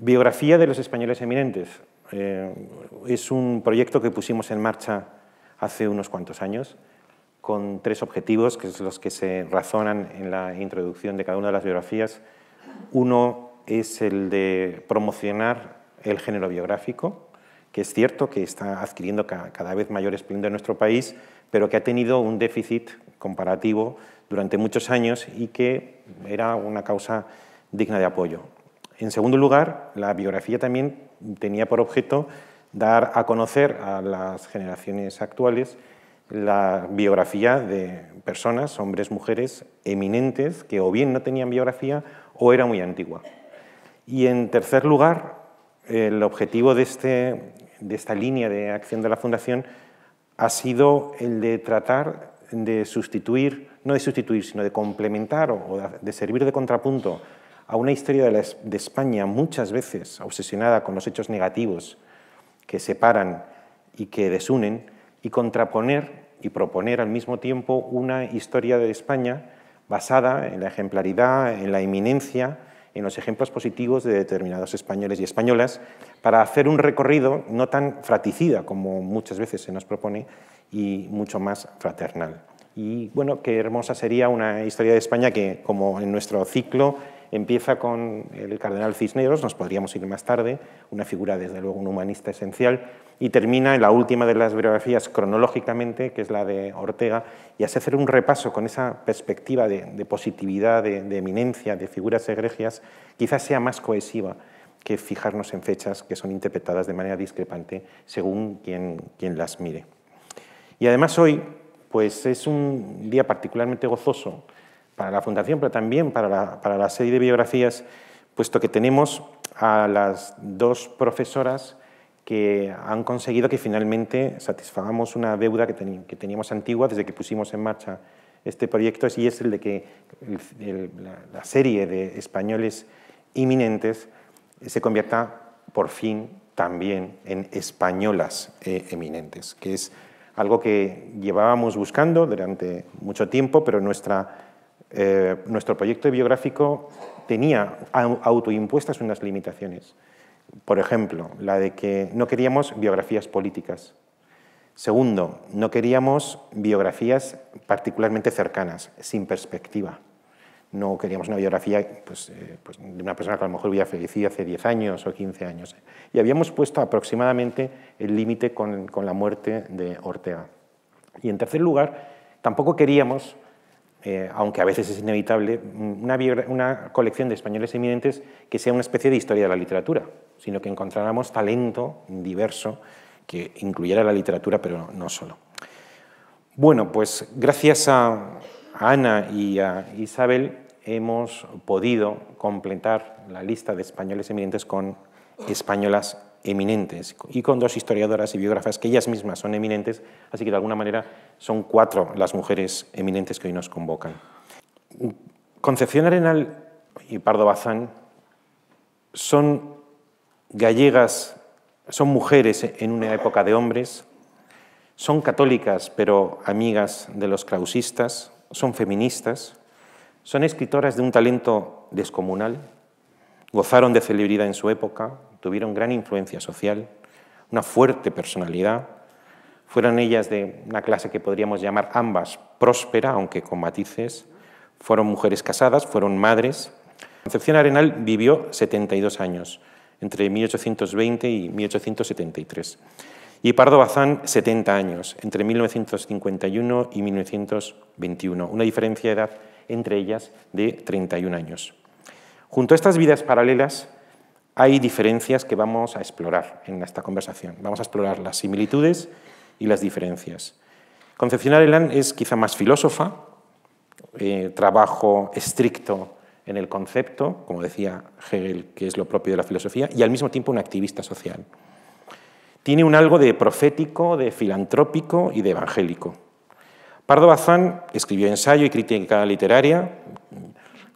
Biografía de los españoles eminentes. Eh, es un proyecto que pusimos en marcha hace unos cuantos años con tres objetivos, que son los que se razonan en la introducción de cada una de las biografías. Uno es el de promocionar el género biográfico, que es cierto que está adquiriendo cada vez mayor esplendor en nuestro país, pero que ha tenido un déficit comparativo durante muchos años y que era una causa digna de apoyo. En segundo lugar, la biografía también tenía por objeto dar a conocer a las generaciones actuales la biografía de personas, hombres, mujeres, eminentes, que o bien no tenían biografía o era muy antigua. Y en tercer lugar, el objetivo de, este, de esta línea de acción de la Fundación ha sido el de tratar de sustituir, no de sustituir, sino de complementar o de servir de contrapunto a una historia de, España muchas veces obsesionada con los hechos negativos que separan y que desunen, y contraponer y proponer al mismo tiempo una historia de España basada en la ejemplaridad, en la eminencia, en los ejemplos positivos de determinados españoles y españolas, para hacer un recorrido no tan fraticida como muchas veces se nos propone y mucho más fraternal. Y bueno, qué hermosa sería una historia de España que, como en nuestro ciclo, empieza con el cardenal Cisneros, nos podríamos ir más tarde, una figura desde luego un humanista esencial, y termina en la última de las biografías cronológicamente, que es la de Ortega, y hace hacer un repaso con esa perspectiva de, positividad, de, eminencia, de figuras egregias, quizás sea más cohesiva que fijarnos en fechas que son interpretadas de manera discrepante según quien, quien las mire. Y además hoy pues es un día particularmente gozoso para la Fundación, pero también para la, serie de biografías, puesto que tenemos a las dos profesoras que han conseguido que finalmente satisfagamos una deuda que, teníamos antigua desde que pusimos en marcha este proyecto y es el de que la, serie de españoles eminentes se convierta por fin también en españolas eh, eminentes, que es algo que llevábamos buscando durante mucho tiempo, pero nuestra eh, nuestro proyecto biográfico tenía autoimpuestas unas limitaciones. Por ejemplo, la de que no queríamos biografías políticas. Segundo, no queríamos biografías particularmente cercanas, sin perspectiva. No queríamos una biografía pues, eh, pues, de una persona que a lo mejor hubiera fallecido hace 10 años o 15 años. Y habíamos puesto aproximadamente el límite con la muerte de Ortega. Y en tercer lugar, tampoco queríamos eh, aunque a veces es inevitable, una, colección de españoles eminentes que sea una especie de historia de la literatura, sino que encontráramos talento diverso que incluyera la literatura, pero no solo. Bueno, pues gracias a, a Ana y a Isabel hemos podido completar la lista de españoles eminentes con españolas eminentes y con dos historiadoras y biógrafas que ellas mismas son eminentes, así que de alguna manera son cuatro las mujeres eminentes que hoy nos convocan. Concepción Arenal y Pardo Bazán son gallegas, son mujeres en una época de hombres, son católicas pero amigas de los clausistas, son feministas, son escritoras de un talento descomunal, gozaron de celebridad en su época, tuvieron gran influencia social, una fuerte personalidad, fueron ellas de una clase que podríamos llamar ambas próspera, aunque con matices, fueron mujeres casadas, fueron madres. Concepción Arenal vivió 72 años, entre 1820 y 1873, y Pardo Bazán 70 años, entre 1951 y 1921, una diferencia de edad entre ellas de 31 años. Junto a estas vidas paralelas hay diferencias que vamos a explorar en esta conversación. Vamos a explorar las similitudes y las diferencias. Concepción elán es quizá más filósofa, eh, trabajo estricto en el concepto, como decía Hegel, que es lo propio de la filosofía, y al mismo tiempo un activista social. Tiene un algo de profético, de filantrópico y de evangélico. Pardo Bazán escribió ensayo y crítica literaria,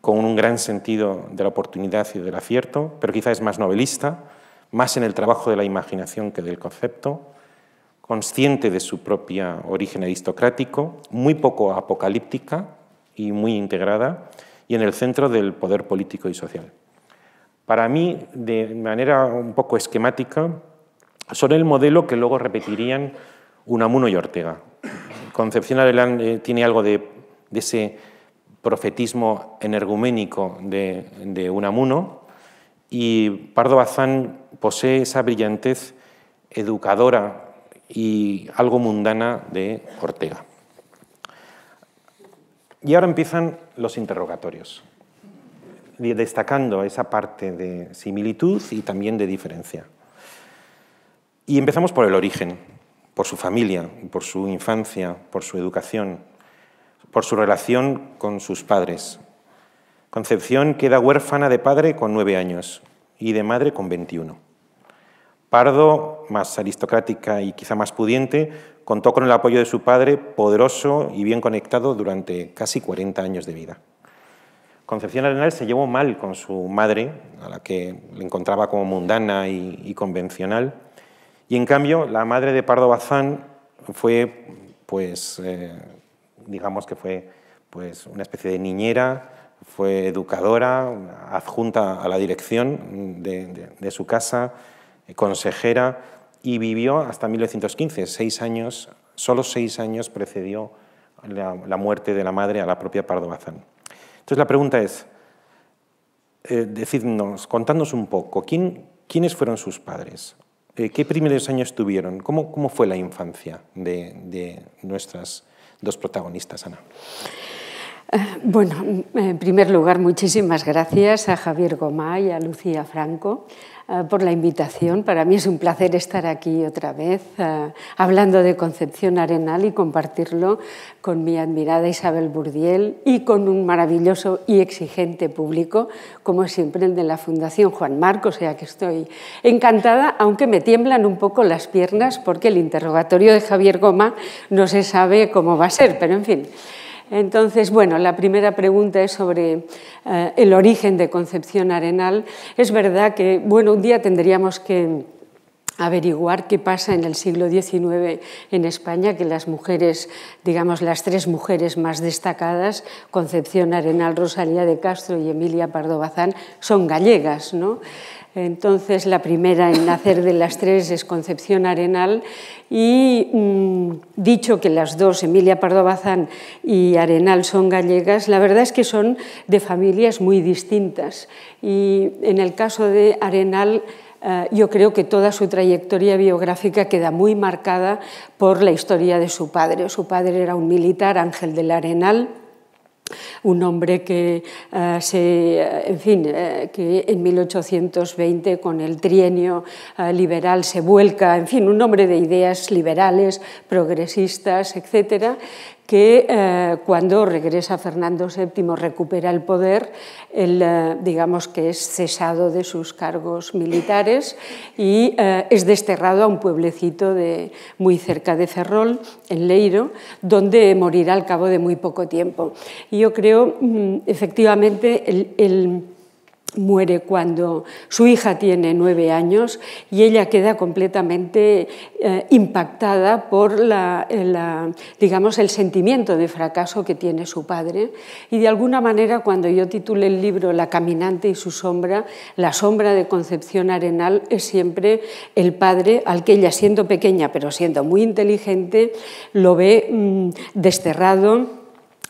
con un gran sentido de la oportunidad y del acierto, pero quizás es más novelista, más en el trabajo de la imaginación que del concepto, consciente de su propio origen aristocrático, muy poco apocalíptica y muy integrada, y en el centro del poder político y social. Para mí, de manera un poco esquemática, son el modelo que luego repetirían Unamuno y Ortega. Concepción eh, tiene algo de, de ese profetismo energuménico de, Unamuno y Pardo Bazán posee esa brillantez educadora y algo mundana de Ortega. Y ahora empiezan los interrogatorios, destacando esa parte de similitud y también de diferencia. Y empezamos por el origen, por su familia, por su infancia, por su educación, por su relación con sus padres. Concepción queda huérfana de padre con nueve años y de madre con 21. Pardo, más aristocrática y quizá más pudiente, contó con el apoyo de su padre, poderoso y bien conectado durante casi cuarenta años de vida. Concepción Arenal se llevó mal con su madre, a la que le encontraba como mundana y, convencional, y en cambio la madre de Pardo Bazán fue pues, eh, digamos que fue pues, una especie de niñera, fue educadora, adjunta a la dirección de, su casa, eh, consejera, y vivió hasta 1915, seis años, solo seis años precedió la, muerte de la madre a la propia Pardo Bazán. Entonces la pregunta es, eh, decidnos, contadnos un poco, ¿quién, ¿quiénes fueron sus padres? Eh, ¿Qué primeros años tuvieron? ¿Cómo, fue la infancia de, de nuestras dos protagonistas, Ana. Eh, bueno, en primer lugar, muchísimas gracias a Javier Gomá y a Lucía Franco eh, por la invitación. Para mí es un placer estar aquí otra vez eh, hablando de Concepción Arenal y compartirlo con mi admirada Isabel Burdiel y con un maravilloso y exigente público, como siempre el de la Fundación Juan Marcos, o sea que estoy encantada, aunque me tiemblan un poco las piernas porque el interrogatorio de Javier Goma no se sabe cómo va a ser, pero en fin. Entonces, bueno, la primera pregunta es sobre eh, el origen de Concepción Arenal. Es verdad que, bueno, un día tendríamos que averiguar qué pasa en el siglo XIX en España, que las mujeres, digamos las tres mujeres más destacadas, Concepción Arenal, Rosalía de Castro y Emilia Pardo Bazán, son gallegas, ¿no? Entonces, la primera en nacer de las tres es Concepción Arenal y mm, dicho que las dos, Emilia Pardo Bazán y Arenal, son gallegas, la verdad es que son de familias muy distintas. Y en el caso de Arenal, eh, yo creo que toda su trayectoria biográfica queda muy marcada por la historia de su padre. Su padre era un militar, Ángel del Arenal, un hombre que eh, eh, en fin, eh, que en 1820 con el trienio liberal se vuelca, en fin, un hombre de ideas liberales, progresistas, etcétera, que eh, cuando regresa Fernando VII, recupera el poder, eh, digamos que es cesado de sus cargos militares y eh, es desterrado a un pueblecito muy cerca de Ferrol, en Leiro, donde morirá al cabo de muy poco tiempo. yo creo, mm, efectivamente, el muere cuando su hija tiene nueve años y ella queda completamente eh, impactada por eh, digamos, el sentimiento de fracaso que tiene su padre. Y de alguna manera, cuando yo titulé el libro La caminante y su sombra, la sombra de Concepción Arenal es siempre el padre al que ella, siendo pequeña pero siendo muy inteligente, lo ve mm, desterrado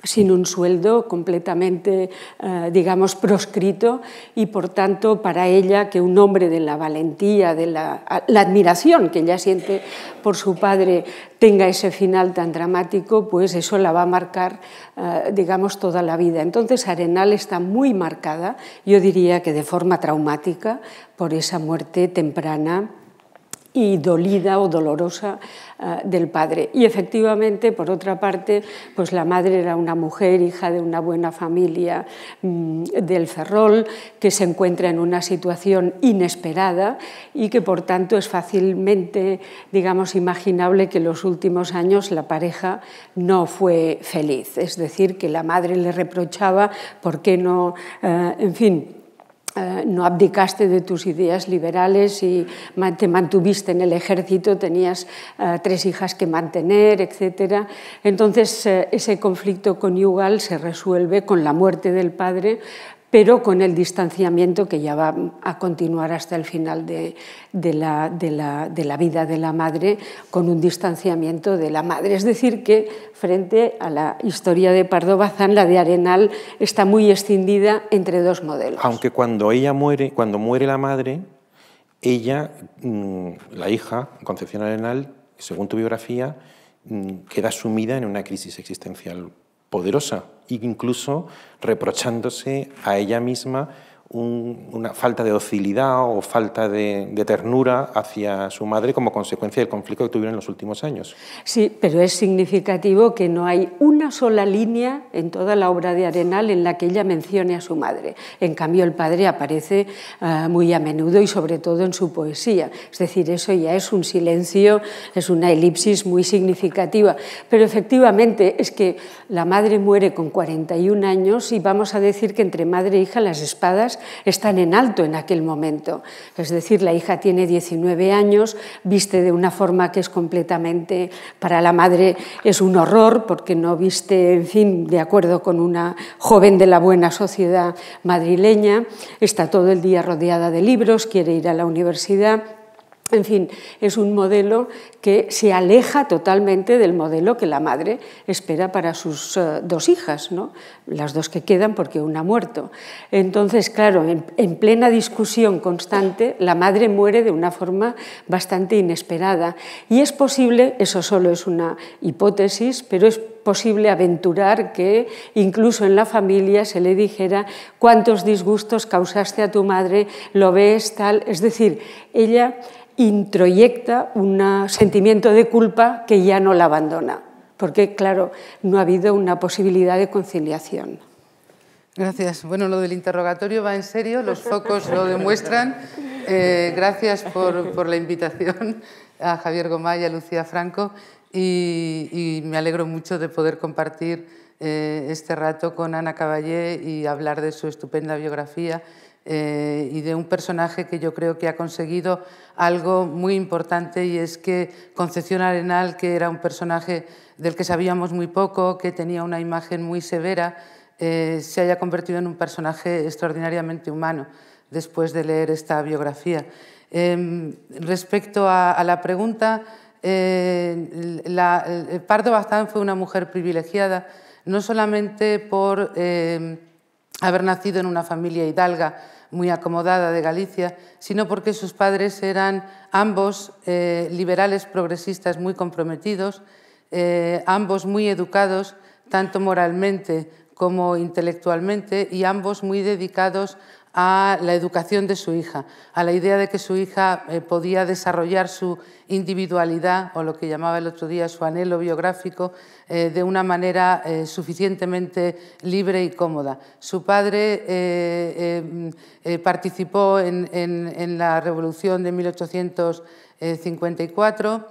sin un sueldo completamente, eh, digamos, proscrito y por tanto para ella que un hombre de la valentía, de la, admiración que ella siente por su padre tenga ese final tan dramático, pues eso la va a marcar, eh, digamos, toda la vida. Entonces Arenal está muy marcada, yo diría que de forma traumática, por esa muerte temprana y dolida o dolorosa eh, del padre. Y efectivamente, por otra parte, pues la madre era una mujer, hija de una buena familia mm, del Ferrol, que se encuentra en una situación inesperada y que por tanto es fácilmente, digamos, imaginable que en los últimos años la pareja no fue feliz. Es decir, que la madre le reprochaba por qué no, eh, en fin, eh, no abdicaste de tus ideas liberales y te mantuviste en el ejército, tenías eh, tres hijas que mantener, etc. Entonces, eh, ese conflicto conyugal se resuelve con la muerte del padre pero con el distanciamiento que ya va a continuar hasta el final de, la, vida de la madre, con un distanciamiento de la madre. Es decir, que frente a la historia de Pardo Bazán, la de Arenal está muy escindida entre dos modelos. Aunque cuando ella muere, cuando muere la madre, ella, mm, la hija, Concepción Arenal, según tu biografía, mm, queda sumida en una crisis existencial poderosa, incluso reprochándose a ella misma una falta de docilidad o falta de, ternura hacia su madre como consecuencia del conflicto que tuvieron en los últimos años. Sí, pero es significativo que no hay una sola línea en toda la obra de Arenal en la que ella mencione a su madre. En cambio, el padre aparece ah, muy a menudo y sobre todo en su poesía. Es decir, eso ya es un silencio, es una elipsis muy significativa. Pero efectivamente es que la madre muere con 41 años y vamos a decir que entre madre e hija las espadas están en alto en aquel momento. Es decir, la hija tiene 19 años, viste de una forma que es completamente, para la madre es un horror, porque no viste, en fin, de acuerdo con una joven de la buena sociedad madrileña, está todo el día rodeada de libros, quiere ir a la universidad en fin, es un modelo que se aleja totalmente del modelo que la madre espera para sus eh, dos hijas, las dos que quedan porque una ha muerto. Entonces, claro, en, en, plena discusión constante, la madre muere de una forma bastante inesperada. Y es posible, eso solo es una hipótesis, pero es posible aventurar que incluso en la familia se le dijera cuántos disgustos causaste a tu madre, lo ves tal. Es decir, ella introyecta un sentimiento de culpa que ya no la abandona, porque claro, no ha habido una posibilidad de conciliación. Gracias. Bueno, lo del interrogatorio va en serio, los focos lo demuestran. Eh, gracias por, por, la invitación a Javier Gomay, y a Lucía Franco y, me alegro mucho de poder compartir eh, este rato con Ana Caballé y hablar de su estupenda biografía eh, y de un personaje que yo creo que ha conseguido algo muy importante y es que Concepción Arenal, que era un personaje del que sabíamos muy poco, que tenía una imagen muy severa, eh, se haya convertido en un personaje extraordinariamente humano después de leer esta biografía. Em, respecto a, la pregunta, eh, Pardo Bazán fue una mujer privilegiada, no solamente por haber nacido en una familia hidalga muy acomodada de Galicia, sino porque sus padres eran ambos eh, liberales progresistas muy comprometidos, eh, ambos muy educados, tanto moralmente como intelectualmente, y ambos muy dedicados a la educación de su hija, a la idea de que su hija eh, podía desarrollar su individualidad o lo que llamaba el otro día su anhelo biográfico eh, de una manera eh, suficientemente libre y cómoda. Su padre participó en, la revolución de 1854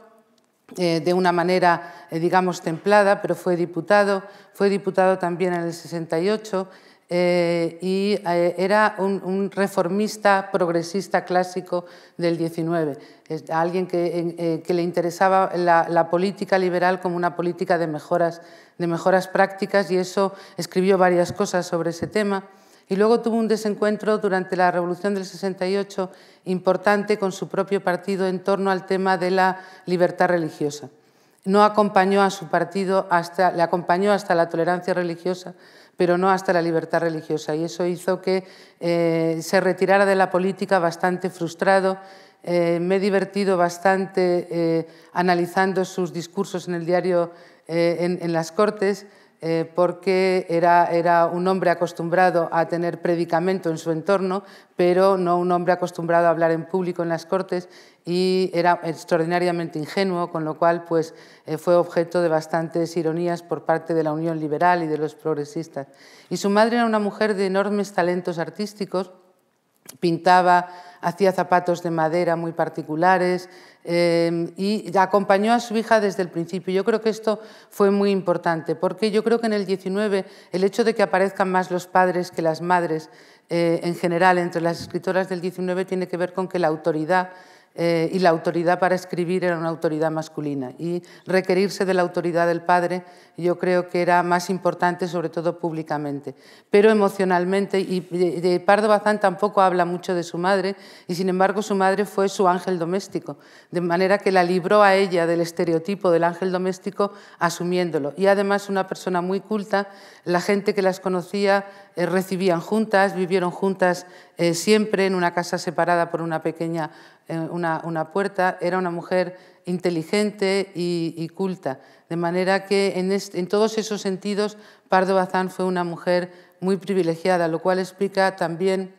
de una manera, digamos, templada, pero fue diputado, fue diputado también en el 68. Eh, y eh, era un, reformista progresista clásico del XIX, alguien eh, que, le interesaba la, la, política liberal como una política de mejoras, de mejoras prácticas y eso escribió varias cosas sobre ese tema. Y luego tuvo un desencuentro durante la Revolución del 68 importante con su propio partido en torno al tema de la libertad religiosa. No acompañó a su partido, hasta, le acompañó hasta la tolerancia religiosa, pero no hasta la libertad religiosa. Y eso hizo que eh, se retirara de la política bastante frustrado. Eh, me he divertido bastante eh, analizando sus discursos en el diario en las Cortes. Eh, porque era, era, un hombre acostumbrado a tener predicamento en su entorno, pero no un hombre acostumbrado a hablar en público en las cortes y era extraordinariamente ingenuo, con lo cual pues, eh, fue objeto de bastantes ironías por parte de la Unión Liberal y de los progresistas. Y su madre era una mujer de enormes talentos artísticos pintaba, hacía zapatos de madera muy particulares em, y acompañó a su hija desde el principio. Yo creo que esto fue muy importante, porque yo creo que en el 19 el hecho de que aparezcan más los padres que las madres eh, en general entre las escritoras del 19 tiene que ver con que la autoridad eh, y la autoridad para escribir era una autoridad masculina. Y requerirse de la autoridad del padre yo creo que era más importante, sobre todo públicamente. Pero emocionalmente, y de Pardo Bazán tampoco habla mucho de su madre, y sin embargo su madre fue su ángel doméstico, de manera que la libró a ella del estereotipo del ángel doméstico asumiéndolo. Y además una persona muy culta, la gente que las conocía eh, recibían juntas, vivieron juntas eh, siempre en una casa separada por una pequeña una, puerta, era una mujer inteligente y, culta. De manera que en, todos esos sentidos Pardo Bazán fue una mujer muy privilegiada, lo cual explica también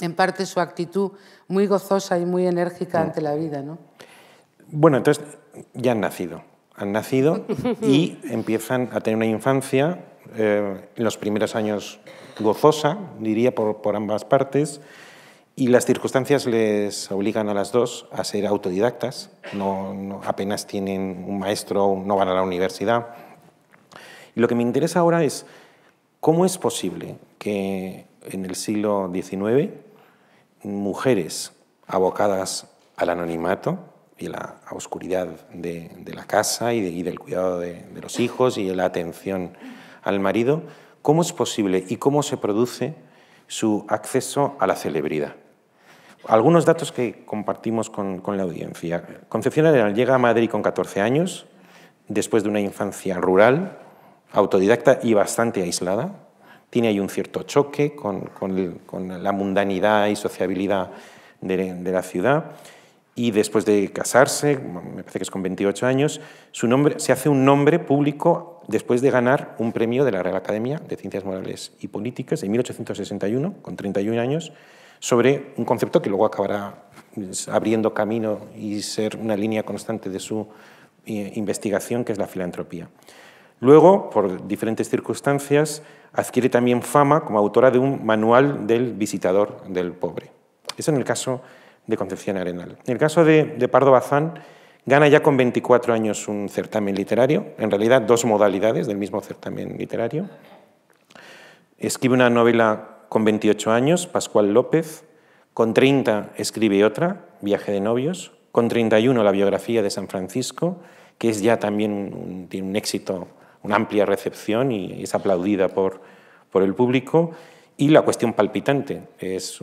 en parte su actitud muy gozosa y muy enérgica mm. ante la vida. ¿no? Bueno, entonces ya han nacido, han nacido y empiezan a tener una infancia, en eh, los primeros años gozosa, diría, por ambas partes, y las circunstancias les obligan a las dos a ser autodidactas, no, apenas tienen un maestro, no van a la universidad. Y lo que me interesa ahora es cómo es posible que en el siglo XIX mujeres abocadas al anonimato y a la oscuridad de, la casa y, del cuidado de, los hijos y la atención al marido, cómo es posible y cómo se produce su acceso a la celebridad. Algunos datos que compartimos con, la audiencia. Concepción Arenal llega a Madrid con 14 años, después de una infancia rural, autodidacta y bastante aislada. Tiene ahí un cierto choque con, la mundanidad y sociabilidad de, de, la ciudad. Y después de casarse, me parece que es con 28 años, su nombre, se hace un nombre público después de ganar un premio de la Real Academia de Ciencias Morales y Políticas en 1861, con 31 años, sobre un concepto que luego acabará pues, abriendo camino y ser una línea constante de su eh, investigación, que es la filantropía. Luego, por diferentes circunstancias, adquiere también fama como autora de un manual del visitador del pobre. Eso en el caso de Concepción Arenal. En el caso de, de Pardo Bazán, Gana ya con 24 años un certamen literario, en realidad dos modalidades del mismo certamen literario. Escribe una novela con 28 años, Pascual López, con 30 escribe otra, Viaje de novios, con 31 la biografía de San Francisco, que es ya también tiene un éxito, una amplia recepción y es aplaudida por, el público, y La cuestión palpitante, es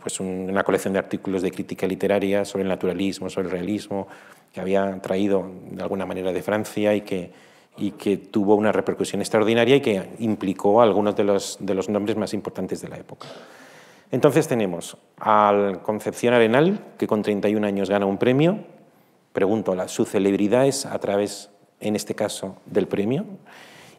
pues una colección de artículos de crítica literaria sobre el naturalismo, sobre el realismo, que había traído de alguna manera de Francia y que y que tuvo una repercusión extraordinaria y que implicó a algunos de los, de los nombres más importantes de la época. Entonces tenemos al Concepción Arenal, que con 31 años gana un premio. Pregunto, ¿su celebridad es a través, en este caso, del premio?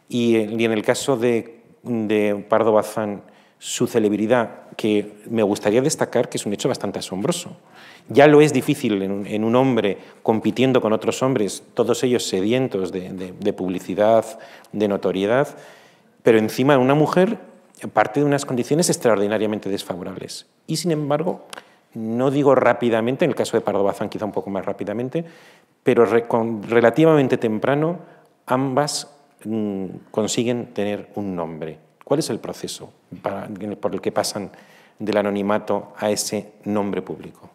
Y, en el caso de Pardo Bazán, su celebridad, que me gustaría destacar que es un hecho bastante asombroso. Ya lo es difícil en, un, hombre compitiendo con otros hombres, todos ellos sedientos de, publicidad, de notoriedad, pero encima una mujer parte de unas condiciones extraordinariamente desfavorables. Y sin embargo, no digo rápidamente, en el caso de Pardo Bazán quizá un poco más rápidamente, pero relativamente temprano ambas mm, consiguen tener un nombre. ¿Cuál es el proceso por el que pasan del anonimato a ese nombre público?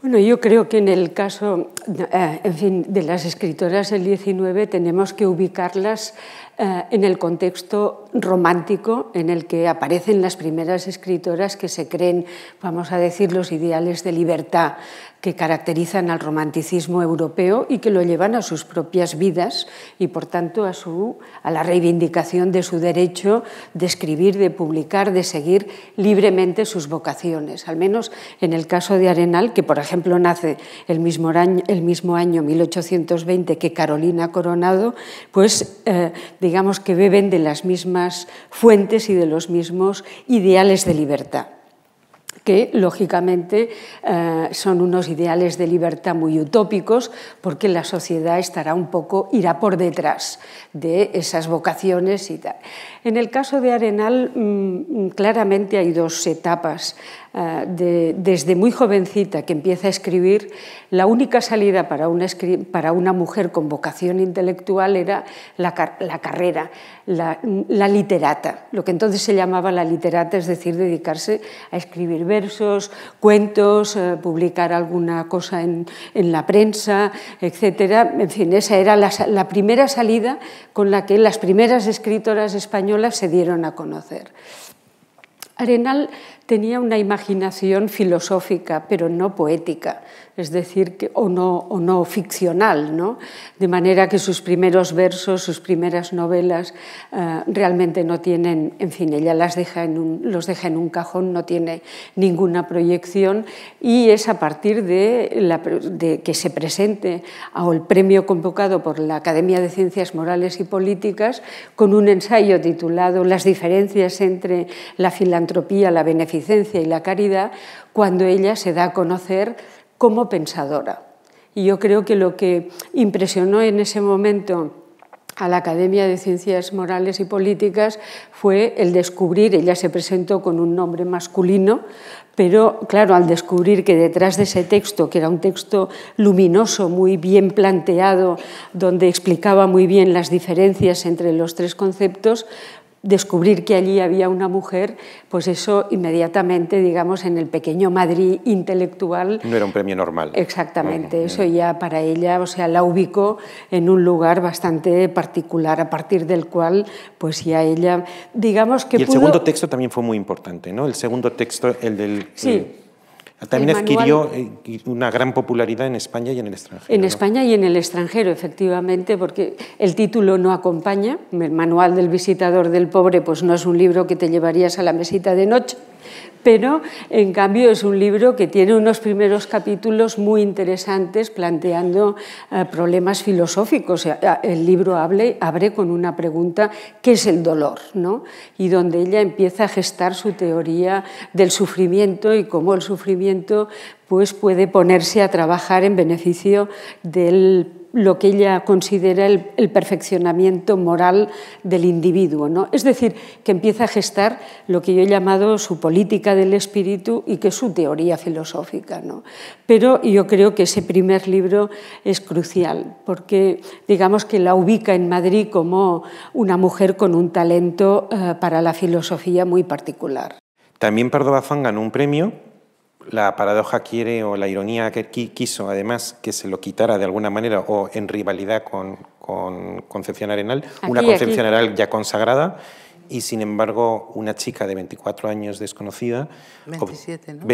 Bueno, yo creo que en el caso eh, en fin, de las escritoras del XIX tenemos que ubicarlas eh, en el contexto romántico en el que aparecen las primeras escritoras que se creen, vamos a decir, los ideales de libertad que caracterizan al romanticismo europeo y que lo llevan a sus propias vidas y, por tanto, a, su, a la reivindicación de su derecho de escribir, de publicar, de seguir libremente sus vocaciones. Al menos en el caso de Arenal, que, por ejemplo, nace el mismo año, el mismo año 1820 que Carolina Coronado, pues eh, digamos que beben de las mismas fuentes y de los mismos ideales de libertad que lógicamente eh, son unos ideales de libertad muy utópicos porque la sociedad estará un poco, irá por detrás de esas vocaciones y En el caso de Arenal, mm, claramente hay dos etapas eh, desde muy jovencita que empieza a escribir, la única salida para una, para una mujer con vocación intelectual era la, carrera, la, literata, lo que entonces se llamaba la literata, es decir, dedicarse a escribir versos, cuentos, eh, publicar alguna cosa en, la prensa, etc. En fin, esa era la, la primera salida con la que las primeras escritoras españolas se dieron a conocer. Arenal tenía una imaginación filosófica, pero no poética, es decir, o, no, o no ficcional, ¿no? De manera que sus primeros versos, sus primeras novelas, eh, realmente no tienen, en fin, ella las deja en un, los deja en un cajón, no tiene ninguna proyección y es a partir de, de que se presente al premio convocado por la Academia de Ciencias Morales y Políticas con un ensayo titulado Las diferencias entre la filantropía, la beneficencia y la caridad cuando ella se da a conocer como pensadora. Y yo creo que lo que impresionó en ese momento a la Academia de Ciencias Morales y Políticas fue el descubrir, ella se presentó con un nombre masculino, pero claro, al descubrir que detrás de ese texto, que era un texto luminoso, muy bien planteado, donde explicaba muy bien las diferencias entre los tres conceptos, descubrir que allí había una mujer, pues eso inmediatamente, digamos, en el pequeño Madrid intelectual. No era un premio normal. Exactamente, eso ya para ella, o sea, la ubicó en un lugar bastante particular, a partir del cual, pues ya ella, digamos que. Y el segundo texto también fue muy importante, ¿no? El segundo texto, el del. Sí. También adquirió eh, una gran popularidad en España y en el extranjero. En España y en el extranjero, efectivamente, porque el título no acompaña. El Manual del Visitador del Pobre pues no es un libro que te llevarías a la mesita de noche, pero en cambio es un libro que tiene unos primeros capítulos muy interesantes planteando eh, problemas filosóficos. Eh, eh, el libro abre con una pregunta, ¿qué es el dolor? Y donde ella empieza a gestar su teoría del sufrimiento y cómo el sufrimiento pues, puede ponerse a trabajar en beneficio del lo que ella considera el, perfeccionamiento moral del individuo. ¿no? Es decir, que empieza a gestar lo que yo he llamado su política del espíritu y que es su teoría filosófica. ¿no? Pero yo creo que ese primer libro es crucial, porque digamos que la ubica en Madrid como una mujer con un talento eh, para la filosofía muy particular. También Pardo Bafán ganó un premio la paradoja quiere o la ironía que quiso además que se lo quitara de alguna manera o en rivalidad con, Concepción Arenal, una Concepción Arenal ya consagrada y sin embargo una chica de 24 años desconocida. 27, ¿no?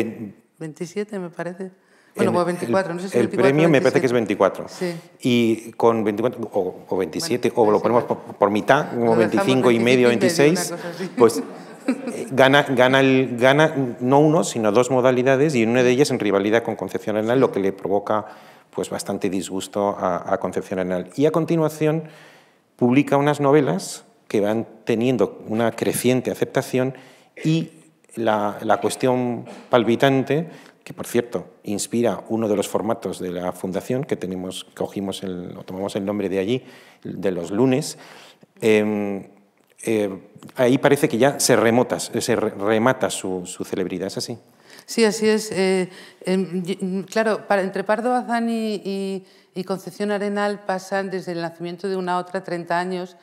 27 me parece. Bueno, pues 24, no sé si El 24, premio me parece que es 24. Sí. Y con 24, o, 27, o lo ponemos por, mitad, como 25 y medio, 26, pues gana, gana, gana no uno, sino dos modalidades y una de ellas en rivalidad con Concepción Arenal, lo que le provoca pues, bastante disgusto a, Concepción Arenal. Y a continuación publica unas novelas que van teniendo una creciente aceptación y la, cuestión palpitante, que por cierto inspira uno de los formatos de la fundación que tenemos, cogimos el, tomamos el nombre de allí, de los lunes, em, eh, ahí parece que ya se, eh, se remata su, celebridad, ¿es así? Sí, así es. Eh, em, mm, claro, para, entre Pardo Bazán y, Concepción Arenal pasan desde el nacimiento de una a otra 30 años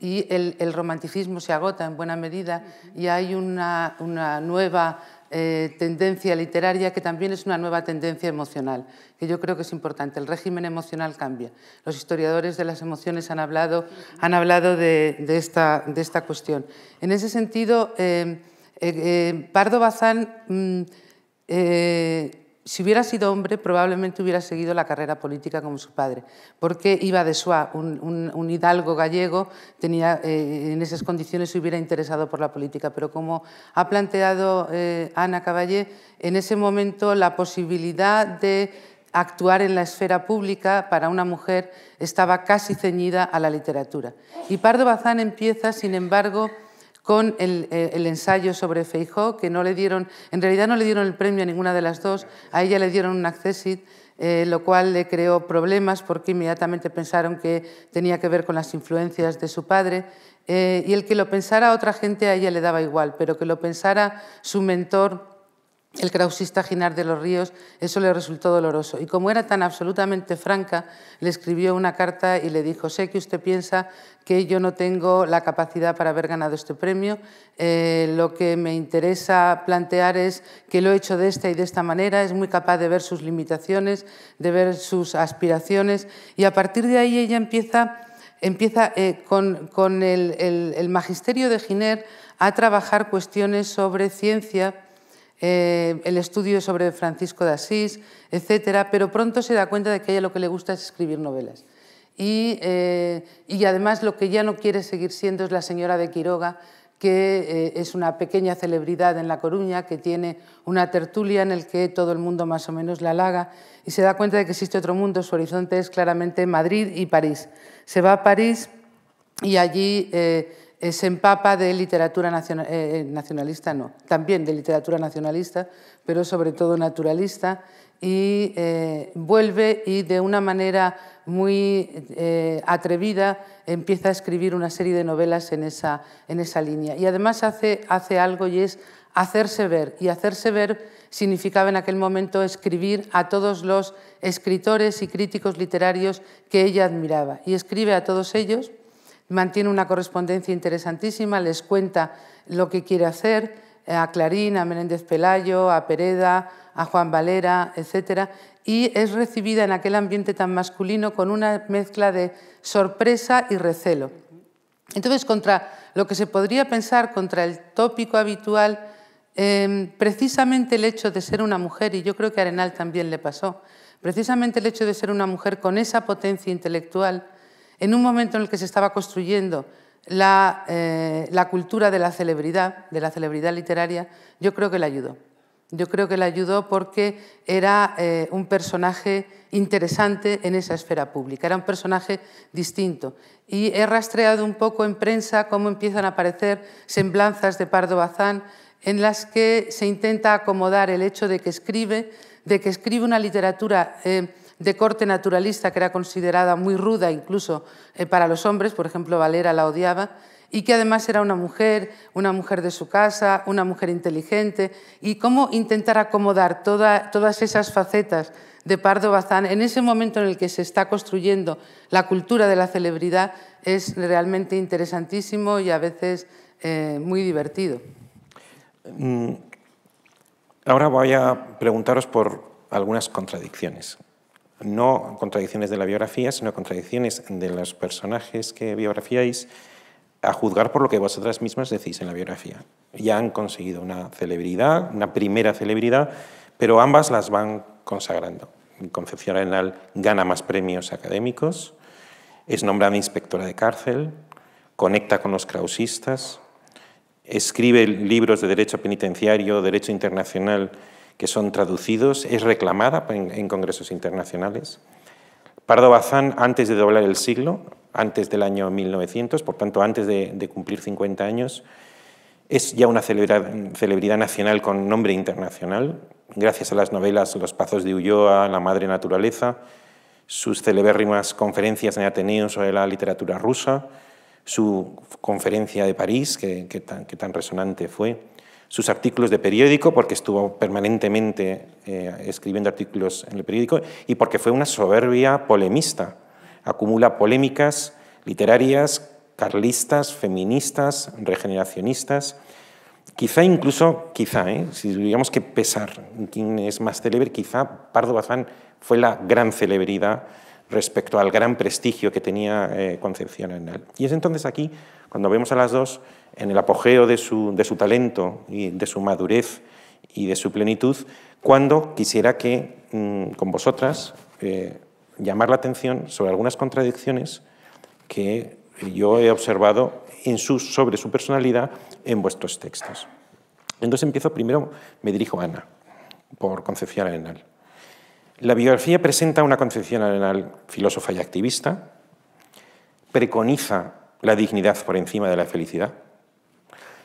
y el, romanticismo se agota en buena medida y hay una nueva eh, tendencia literaria que también es una nueva tendencia emocional, que yo creo que es importante. El régimen emocional cambia. Los historiadores de las emociones han hablado, han hablado de, esta, de esta, cuestión. En ese sentido, eh, eh, Pardo Bazán... Mm, si hubiera sido hombre, probablemente hubiera seguido la carrera política como su padre, porque iba de Suá, un, hidalgo gallego, tenía, eh, en esas condiciones se hubiera interesado por la política, pero como ha planteado eh, Ana Caballé, en ese momento la posibilidad de actuar en la esfera pública para una mujer estaba casi ceñida a la literatura. Y Pardo Bazán empieza, sin embargo, con eh, el, ensayo sobre Feijó, que no le dieron, en realidad no le dieron el premio a ninguna de las dos, a ella le dieron un accésit, eh, lo cual le creó problemas porque inmediatamente pensaron que tenía que ver con las influencias de su padre. Eh, y el que lo pensara otra gente a ella le daba igual, pero que lo pensara su mentor el krausista Ginard de los Ríos, eso le resultó doloroso. Y como era tan absolutamente franca, le escribió una carta y le dijo, sé que usted piensa que yo no tengo la capacidad para haber ganado este premio, eh, lo que me interesa plantear es que lo he hecho de esta y de esta manera, es muy capaz de ver sus limitaciones, de ver sus aspiraciones, y a partir de ahí ella empieza, empieza eh, con, el, magisterio de Giner a trabajar cuestiones sobre ciencia, eh, el estudio sobre Francisco de Asís, etcétera, Pero pronto se da cuenta de que a ella lo que le gusta es escribir novelas. Y, eh, además lo que ya no quiere seguir siendo es la señora de Quiroga, que eh, es una pequeña celebridad en La Coruña, que tiene una tertulia en el que todo el mundo más o menos la halaga y se da cuenta de que existe otro mundo, su horizonte es claramente Madrid y París. Se va a París y allí se empapa de literatura eh, eh, nacionalista, no, también de literatura nacionalista, pero sobre todo naturalista, y eh, vuelve y de una manera muy atrevida empieza a escribir una serie de novelas en esa, línea. Y además hace algo y es hacerse ver. Y hacerse ver significaba en aquel momento escribir a todos los escritores y críticos literarios que ella admiraba. Y escribe a todos ellos mantiene una correspondencia interesantísima, les cuenta lo que quiere hacer eh, a Clarín, a Menéndez Pelayo, a Pereda, a Juan Valera, etc. Y es recibida en aquel ambiente tan masculino con una mezcla de sorpresa y recelo. Entonces, contra lo que se podría pensar, contra el tópico habitual, em, precisamente el hecho de ser una mujer, y yo creo que a Arenal también le pasó, precisamente el hecho de ser una mujer con esa potencia intelectual, en un momento en el que se estaba construyendo eh, la, cultura de la celebridad, de la celebridad literaria, yo creo que le ayudó. Yo creo que le ayudó porque era eh, un personaje interesante en esa esfera pública, era un personaje distinto. Y he rastreado un poco en prensa cómo empiezan a aparecer semblanzas de Pardo Bazán en las que se intenta acomodar el hecho de que escribe, de que escribe una literatura eh, de corte naturalista que era considerada muy ruda incluso eh, para los hombres, por ejemplo Valera la odiaba, y que además era una mujer, una mujer de su casa, una mujer inteligente, y cómo intentar acomodar todas esas facetas de Pardo Bazán en ese momento en el que se está construyendo la cultura de la celebridad es realmente interesantísimo y a veces eh, muy divertido. Mm, ahora voy a preguntaros por algunas contradicciones no contradicciones de la biografía, sino contradicciones de los personajes que biografiáis, a juzgar por lo que vosotras mismas decís en la biografía. Ya han conseguido una celebridad, una primera celebridad, pero ambas las van consagrando. Concepción Arenal gana más premios académicos, es nombrada inspectora de cárcel, conecta con los krausistas, escribe libros de derecho penitenciario, derecho internacional que son traducidos, es reclamada en, congresos internacionales. Pardo Bazán, antes de doblar el siglo, antes del año 1900, por tanto, antes de, cumplir 50 años, es ya una celebridad, nacional con nombre internacional, gracias a las novelas Los Pazos de Ulloa, La Madre Naturaleza, sus celebérrimas conferencias en Ateneo sobre la literatura rusa, su conferencia de París, que tan resonante fue, sus artículos de periódico, porque estuvo permanentemente eh, escribiendo artículos en el periódico, y porque fue una soberbia polemista. Acumula polémicas literarias, carlistas, feministas, regeneracionistas. Quizá incluso, quizá, ¿eh? si tuviéramos que pesar quién es más célebre, quizá Pardo Bazán fue la gran celebridad respecto al gran prestigio que tenía eh, Concepción en Y es entonces aquí, cuando vemos a las dos, en el apogeo de su, de su talento y de su madurez y de su plenitud, cuando quisiera que mm, con vosotras eh, llamar la atención sobre algunas contradicciones que yo he observado en su, sobre su personalidad en vuestros textos. Entonces empiezo primero, me dirijo a Ana, por Concepción Arenal. La biografía presenta una Concepción Arenal filósofa y activista, preconiza la dignidad por encima de la felicidad,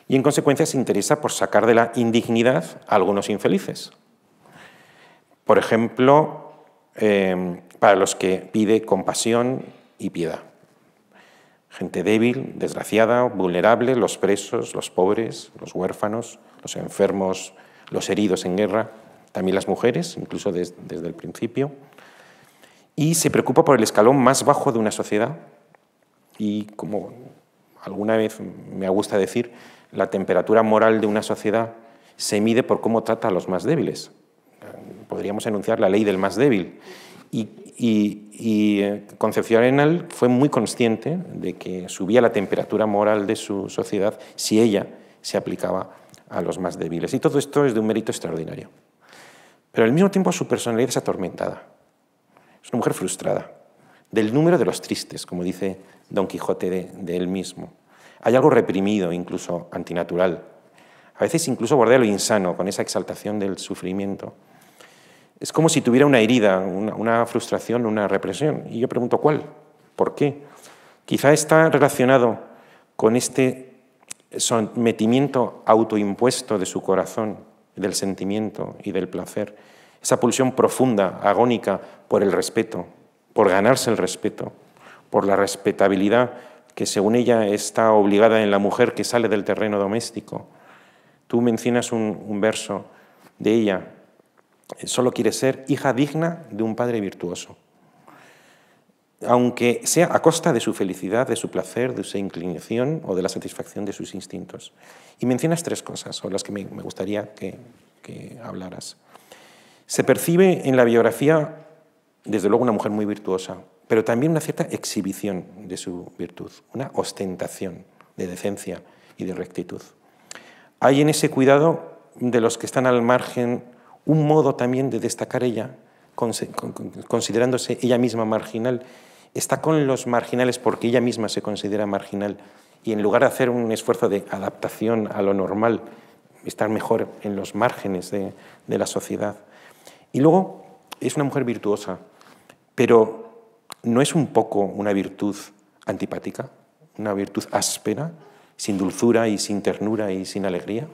y en consecuencia se interesa por sacar de la indignidad a algunos infelices. Por ejemplo, em, para los que pide compasión y piedad. Gente débil, desgraciada, vulnerable, los presos, los pobres, los huérfanos, los enfermos, los heridos en guerra, también las mujeres, incluso desde el principio. Y se preocupa por el escalón más bajo de una sociedad y, como alguna vez me gusta decir, la temperatura moral de una sociedad se mide por cómo trata a los más débiles. Podríamos enunciar la ley del más débil. Y, eh, Concepción Arenal fue muy consciente de que subía la temperatura moral de su sociedad si ella se aplicaba a los más débiles. Y todo esto es de un mérito extraordinario. Pero al mismo tiempo su personalidad es atormentada. Es una mujer frustrada, del número de los tristes, como dice Don Quijote de él mismo. Hay algo reprimido, incluso antinatural. A veces incluso bordea lo insano, con esa exaltación del sufrimiento. Es como si tuviera una herida, una, una frustración, una represión. Y yo pregunto, ¿cuál? ¿Por qué? Quizá está relacionado con este sometimiento autoimpuesto de su corazón, del sentimiento y del placer, esa pulsión profunda, agónica, por el respeto, por ganarse el respeto, por la respetabilidad que según ella está obligada en la mujer que sale del terreno doméstico. Tú mencionas un, verso de ella, solo quiere ser hija digna de un padre virtuoso, aunque sea a costa de su felicidad, de su placer, de su inclinación o de la satisfacción de sus instintos. Y mencionas tres cosas o las que me, gustaría que hablaras. Se percibe en la biografía, desde luego, una mujer muy virtuosa, pero también una cierta exhibición de su virtud, una ostentación de decencia y de rectitud. Hay en ese cuidado de los que están al margen un modo también de destacar ella, considerándose ella misma marginal. Está con los marginales porque ella misma se considera marginal y en lugar de hacer un esfuerzo de adaptación a lo normal, estar mejor en los márgenes de, de la sociedad. Y luego es una mujer virtuosa, pero ¿no es un poco una virtud antipática, una virtud áspera, sin dulzura y sin ternura y sin alegría?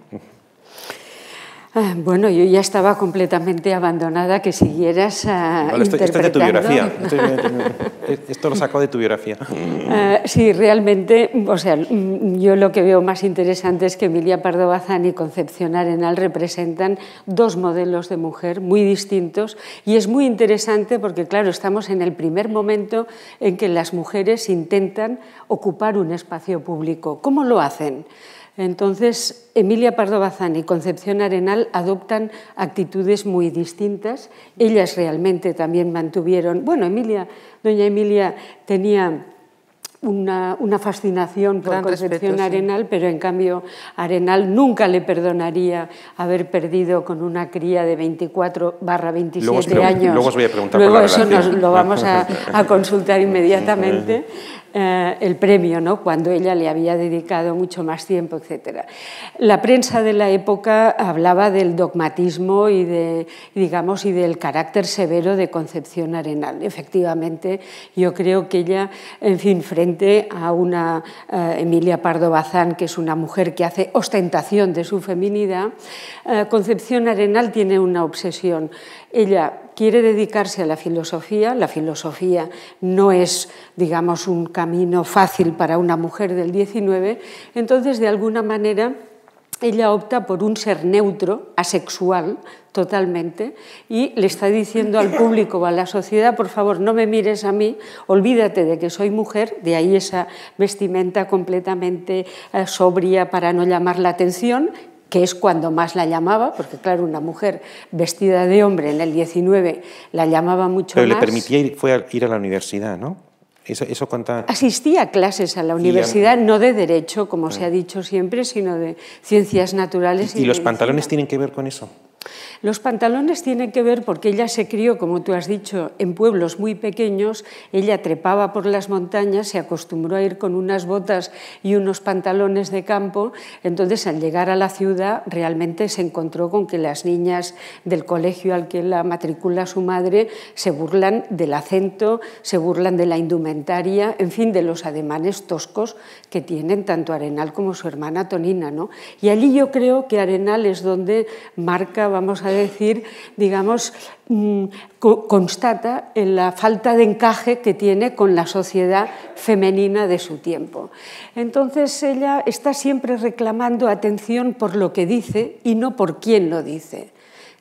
Ah, bueno, yo ya estaba completamente abandonada que siguieras ah, esto, interpretando. Esto es de tu biografía. Esto, lo saco de tu biografía. Ah, sí, realmente, o sea, mm, yo lo que veo más interesante es que Emilia Pardo Bazán y Concepción Arenal representan dos modelos de mujer muy distintos y es muy interesante porque, claro, estamos en el primer momento en que las mujeres intentan ocupar un espacio público. ¿Cómo lo hacen? Entonces, Emilia Pardo Bazán y Concepción Arenal adoptan actitudes muy distintas. Ellas realmente también mantuvieron, bueno, Emilia, doña Emilia tenía una, fascinación por Concepción Arenal, pero en cambio Arenal nunca le perdonaría haber perdido con una cría de 24 barra 27 años. Luego os voy a preguntar luego la eso nos lo vamos a, a consultar inmediatamente. Eh, el premio, ¿no? cuando ella le había dedicado mucho más tiempo, etc. La prensa de la época hablaba del dogmatismo y, de, digamos, y del carácter severo de Concepción Arenal. Efectivamente, yo creo que ella, en fin, frente a una eh, Emilia Pardo Bazán, que es una mujer que hace ostentación de su feminidad, eh, Concepción Arenal tiene una obsesión. Ella quiere dedicarse a la filosofía. La filosofía no es, digamos, un camino fácil para una mujer del 19. Entonces, de alguna manera, ella opta por un ser neutro, asexual totalmente, y le está diciendo al público o a la sociedad, por favor, no me mires a mí, olvídate de que soy mujer, de ahí esa vestimenta completamente eh, sobria para no llamar la atención, que es cuando más la llamaba, porque claro, una mujer vestida de hombre en el 19 la llamaba mucho más. Pero le permitía ir, fue a, ir a la universidad, ¿no? Eso, eso Asistía a clases a la universidad, no de derecho, como se ha dicho siempre, sino de ciencias naturales. ¿Y, los pantalones tienen que ver con eso? Los pantalones tienen que ver porque ella se crió, como tú has dicho, en pueblos muy pequeños, ella trepaba por las montañas, se acostumbró a ir con unas botas y unos pantalones de campo, entonces al llegar a la ciudad realmente se encontró con que las niñas del colegio al que la matricula su madre se burlan del acento, se burlan de la indumentaria, en fin, de los ademanes toscos que tienen tanto Arenal como su hermana Tonina. ¿no? Y allí yo creo que Arenal es donde marca, vamos a es decir, digamos, mm, constata la falta de encaje que tiene con la sociedad femenina de su tiempo. Entonces ella está siempre reclamando atención por lo que dice y no por quién lo dice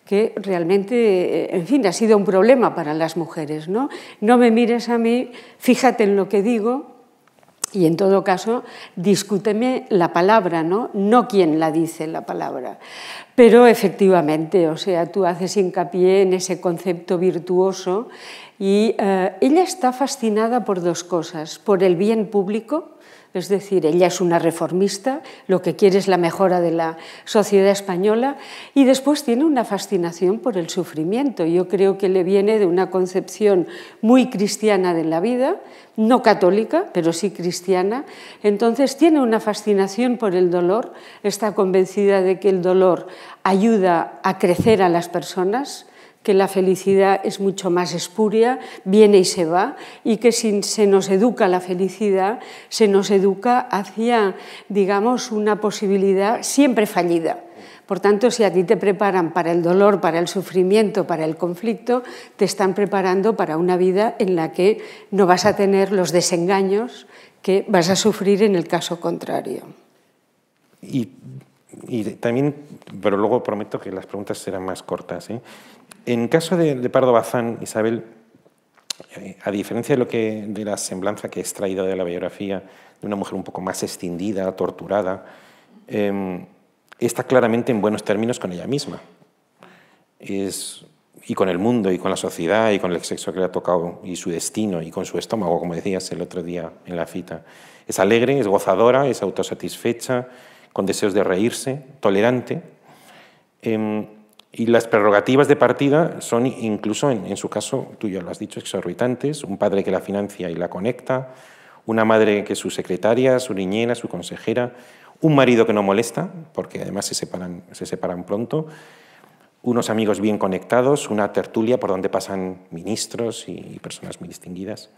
que realmente, eh, en fin, ha sido un problema para las mujeres. No, no me mires a mí, fíjate en lo que digo, y en todo caso, discúteme la palabra, ¿no? No quién la dice la palabra. Pero efectivamente, o sea, tú haces hincapié en ese concepto virtuoso y eh, ella está fascinada por dos cosas, por el bien público, es decir, ella es una reformista, lo que quiere es la mejora de la sociedad española y después tiene una fascinación por el sufrimiento. Yo creo que le viene de una concepción muy cristiana de la vida, no católica, pero sí cristiana. Entonces tiene una fascinación por el dolor, está convencida de que el dolor ayuda a crecer a las personas que la felicidad es mucho más espuria, viene y se va, y que si se nos educa la felicidad, se nos educa hacia, digamos, una posibilidad siempre fallida. Por tanto, si a ti te preparan para el dolor, para el sufrimiento, para el conflicto, te están preparando para una vida en la que no vas a tener los desengaños que vas a sufrir en el caso contrario. Y, también, pero luego prometo que las preguntas serán más cortas. ¿eh? En caso de, Pardo Bazán, Isabel, eh, a diferencia de, lo que, de la semblanza que he extraído de la biografía de una mujer un poco más extendida, torturada, em, está claramente en buenos términos con ella misma. y con el mundo, y con la sociedad, y con el sexo que le ha tocado, y su destino, y con su estómago, como decías el otro día en la cita. Es alegre, es gozadora, es autosatisfecha, con deseos de reírse, tolerante. Em, y las prerrogativas de partida son incluso, en, su caso, tú ya lo has dicho, exorbitantes, un padre que la financia y la conecta, una madre que es su secretaria, su niñera, su consejera, un marido que no molesta, porque además se separan, pronto, unos amigos bien conectados, una tertulia por donde pasan ministros y, personas muy distinguidas.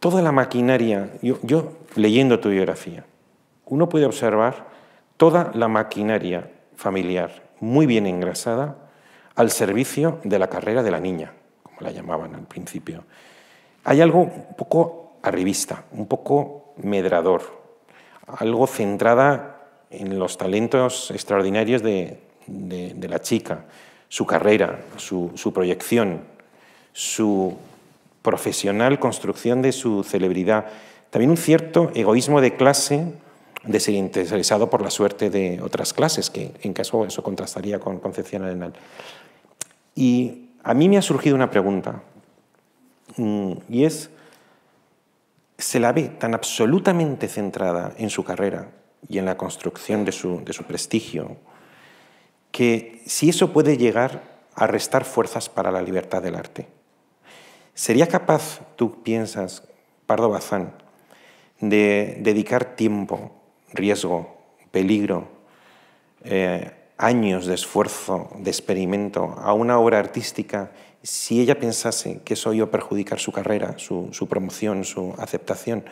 Toda la maquinaria, yo leyendo tu biografía, uno puede observar toda la maquinaria familiar muy bien engrasada al servicio de la carrera de la niña, como la llamaban al principio. Hay algo un poco arribista, un poco medrador, algo centrada en los talentos extraordinarios de, la chica, su carrera, su proyección, su profesional construcción de su celebridad. También un cierto egoísmo de clase de ser interesado por la suerte de otras clases, que en caso eso contrastaría con Concepción Arenal. Y a mí me ha surgido una pregunta, mm, y es, se la ve tan absolutamente centrada en su carrera y en la construcción de su, de su prestigio, que si eso puede llegar a restar fuerzas para la libertad del arte. ¿Sería capaz, tú piensas, Pardo Bazán, de dedicar tiempo riesgo, peligro, eh, años de esfuerzo, de experimento a una obra artística, si ella pensase que eso iba a perjudicar su carrera, su, promoción, su aceptación,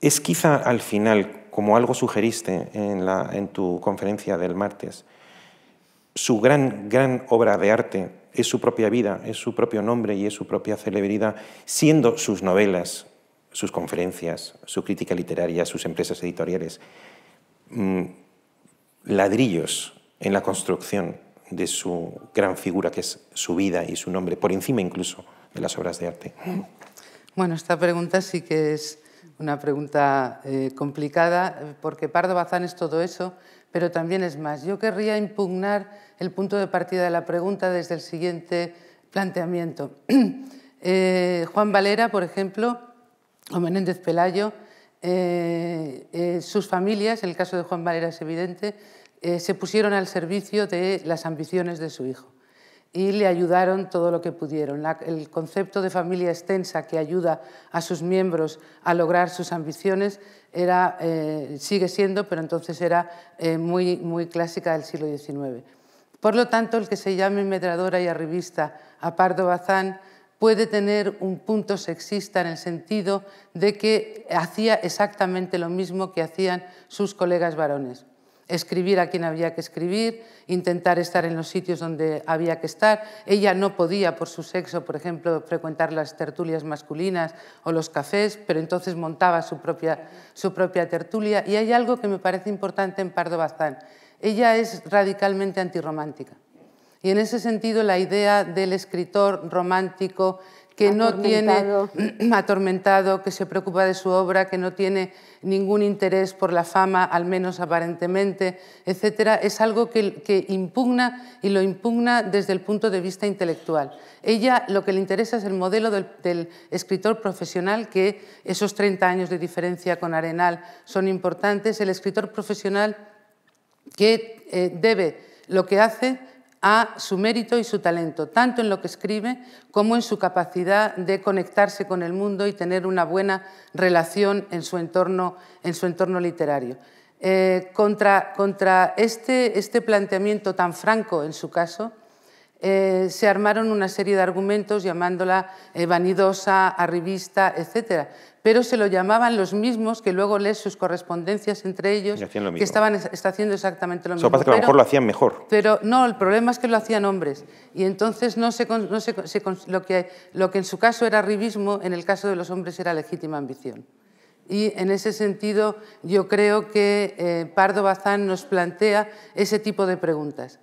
es quizá al final, como algo sugeriste en, en tu conferencia del martes, su gran, gran obra de arte es su propia vida, es su propio nombre y es su propia celebridad, siendo sus novelas, sus conferencias, su crítica literaria, sus empresas editoriales, mm, ladrillos en la construcción de su gran figura, que es su vida y su nombre, por encima incluso de las obras de arte. Bueno, esta pregunta sí que es una pregunta eh, complicada, porque Pardo Bazán es todo eso, pero también es más. Yo querría impugnar el punto de partida de la pregunta desde el siguiente planteamiento. Eh, Juan Valera, por ejemplo, o Menéndez Pelayo, eh, eh, sus familias, en el caso de Juan Valera es evidente, eh, se pusieron al servicio de las ambiciones de su hijo y le ayudaron todo lo que pudieron. el concepto de familia extensa que ayuda a sus miembros a lograr sus ambiciones era, sigue siendo, pero entonces era muy, muy clásica del siglo XIX. Por lo tanto, el que se llame medradora y arribista a Pardo Bazán puede tener un punto sexista en el sentido de que hacía exactamente lo mismo que hacían sus colegas varones. Escribir a quien había que escribir, intentar estar en los sitios donde había que estar. Ella no podía, por su sexo, por ejemplo, frecuentar las tertulias masculinas o los cafés, pero entonces montaba su propia, su propia tertulia. Y hay algo que me parece importante en Pardo Bazán. Ella es radicalmente antirromántica. Y en ese sentido la idea del escritor romántico que no tiene atormentado, que se preocupa de su obra, que no tiene ningún interés por la fama, al menos aparentemente, etc., es algo que, impugna y lo impugna desde el punto de vista intelectual. Ella lo que le interesa es el modelo del, escritor profesional, que esos 30 años de diferencia con Arenal son importantes, el escritor profesional que eh, debe lo que hace a su mérito y su talento, tanto en lo que escribe como en su capacidad de conectarse con el mundo y tener una buena relación en su entorno, en su entorno literario. Eh, contra, este, este planteamiento tan franco, en su caso, eh, se armaron una serie de argumentos llamándola eh, vanidosa, arribista, etc. Pero se lo llamaban los mismos que luego lees sus correspondencias entre ellos, que estaban está haciendo exactamente lo mismo. Eso pasa que a lo mejor lo hacían mejor. Pero no, el problema es que lo hacían hombres. Y entonces no se, lo, que, en su caso era arribismo, en el caso de los hombres era legítima ambición. Y en ese sentido yo creo que eh, Pardo Bazán nos plantea ese tipo de preguntas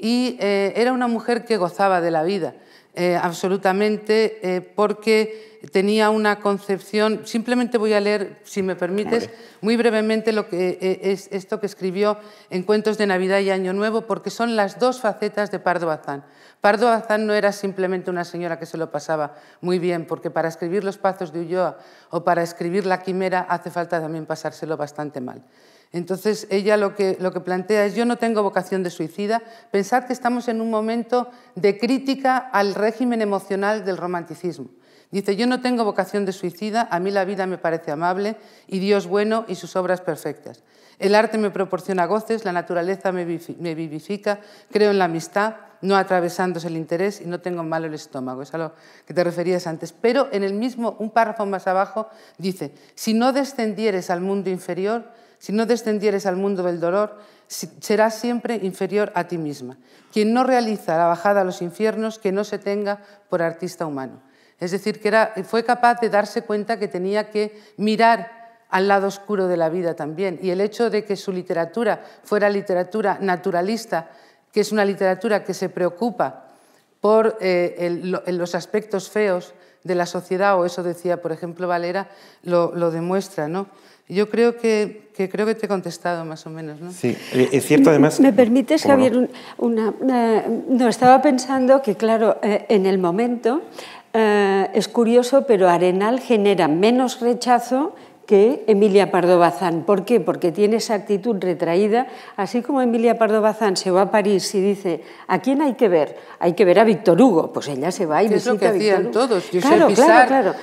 y eh, era una mujer que gozaba de la vida, eh, absolutamente, eh, porque tenía una concepción. Simplemente voy a leer, si me permites, muy brevemente lo que es esto que escribió en Cuentos de Navidad y Año Nuevo, porque son las dos facetas de Pardo Bazán. Pardo Bazán no era simplemente una señora que se lo pasaba muy bien, porque para escribir Los Pazos de Ulloa o para escribir La Quimera hace falta también pasárselo bastante mal. Entonces ella lo que, plantea es, yo no tengo vocación de suicida, pensar que estamos en un momento de crítica al régimen emocional del romanticismo. Dice, yo no tengo vocación de suicida, a mí la vida me parece amable y Dios bueno y sus obras perfectas. El arte me proporciona goces, la naturaleza me, vivifica, creo en la amistad, no atravesándose el interés y no tengo mal el estómago, es a lo que te referías antes. Pero en el mismo, un párrafo más abajo, dice, si no descendieres al mundo inferior, si no descendieres al mundo del dolor, serás siempre inferior a ti misma. Quien no realiza la bajada a los infiernos, que no se tenga por artista humano. Es decir, que fue capaz de darse cuenta que tenía que mirar al lado oscuro de la vida también. Y el hecho de que su literatura fuera literatura naturalista, que es una literatura que se preocupa por eh, los aspectos feos de la sociedad, o eso decía, por ejemplo, Valera, lo, lo demuestra. ¿no? Yo creo que, creo que te he contestado más o menos, ¿no? Sí, eh, es cierto además... ¿Me permites, Javier, no? una... Eh, no, estaba pensando que, claro, eh, en el momento es curioso, pero Arenal genera menos rechazo que Emilia Pardo Bazán. ¿Por qué? Porque tiene esa actitud retraída, así como Emilia Pardo Bazán se va a París y dice, ¿a quién hay que ver? Hay que ver a Víctor Hugo. Pues ella se va y visita es lo que hacían todos, claro, claro,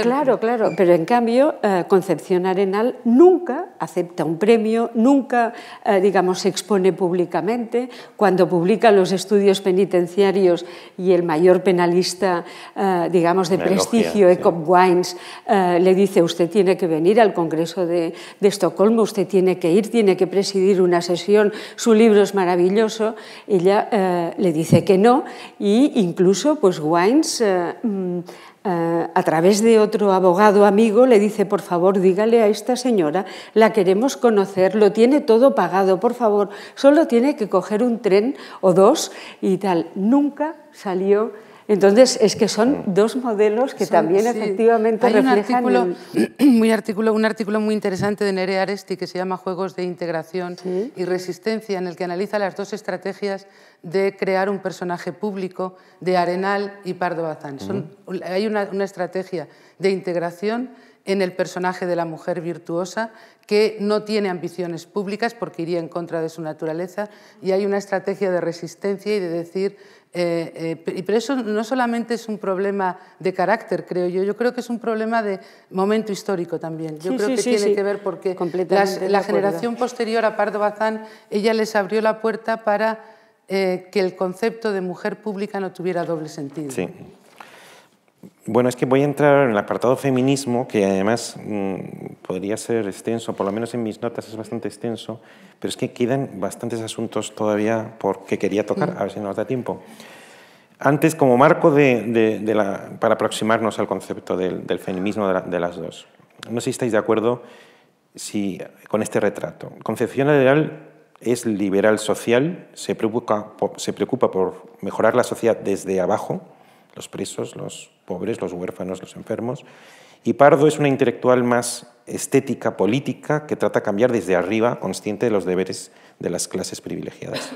claro. Claro, pero en cambio eh, Concepción Arenal nunca acepta un premio, nunca, eh, digamos, se expone públicamente. Cuando publica los estudios penitenciarios y el mayor penalista, eh, digamos, de prestigio, Ecop Wines, le dice, usted tiene que venir al Congreso de, Estocolmo, usted tiene que ir, tiene que presidir una sesión, su libro es maravilloso. Ella eh, le dice que no e incluso pues Wines... Eh, mm, eh, a través de otro abogado amigo, le dice, por favor, dígale a esta señora, la queremos conocer, lo tiene todo pagado, por favor, solo tiene que coger un tren o dos y tal. Nunca salió entonces, es que son dos modelos que también efectivamente Hay reflejan... Un artículo, muy un artículo muy interesante de Nere Aresti que se llama Juegos de Integración y Resistencia, en el que analiza las dos estrategias de crear un personaje público de Arenal y Pardo Bazán. Hay una estrategia de integración en el personaje de la mujer virtuosa que no tiene ambiciones públicas porque iría en contra de su naturaleza y hay una estrategia de resistencia y de decir eh, eh, y pero eso no solamente es un problema de carácter, creo yo, yo creo que es un problema de momento histórico también. Yo creo que tiene que ver porque la generación posterior a Pardo Bazán, ella les abrió la puerta para eh, que el concepto de mujer pública no tuviera doble sentido. Bueno, es que voy a entrar en el apartado feminismo, que además mm, podría ser extenso, por lo menos en mis notas es bastante extenso, pero es que quedan bastantes asuntos todavía por que quería tocar, a ver si nos da tiempo. Antes, como marco de, para aproximarnos al concepto del, feminismo de, las dos, no sé si estáis de acuerdo si, con este retrato. Concepción Liberal es liberal social, se preocupa, se preocupa por mejorar la sociedad desde abajo, los presos, los pobres, los huérfanos, los enfermos. Y Pardo es una intelectual más estética, política, que trata de cambiar desde arriba, consciente de los deberes de las clases privilegiadas.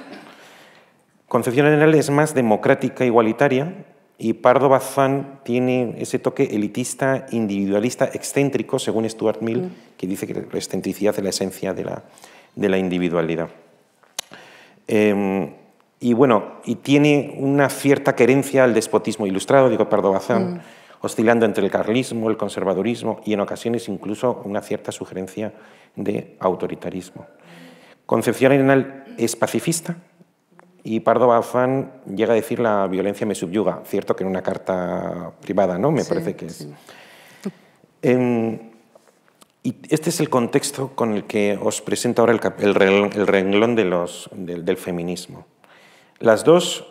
Concepción General es más democrática, igualitaria, y Pardo Bazán tiene ese toque elitista, individualista, excéntrico, según Stuart Mill, mm. que dice que la excentricidad es la esencia de la, de la individualidad. Em, y bueno, y tiene una cierta querencia al despotismo ilustrado digo Pardo Bazán, mm. oscilando entre el carlismo, el conservadurismo y en ocasiones incluso una cierta sugerencia de autoritarismo. Concepción Arenal es pacifista y Pardo Bazán llega a decir la violencia me subyuga, cierto que en una carta privada, ¿no? Me parece que es. Em, y este es el contexto con el que os presento ahora el, renglón del feminismo. Las dos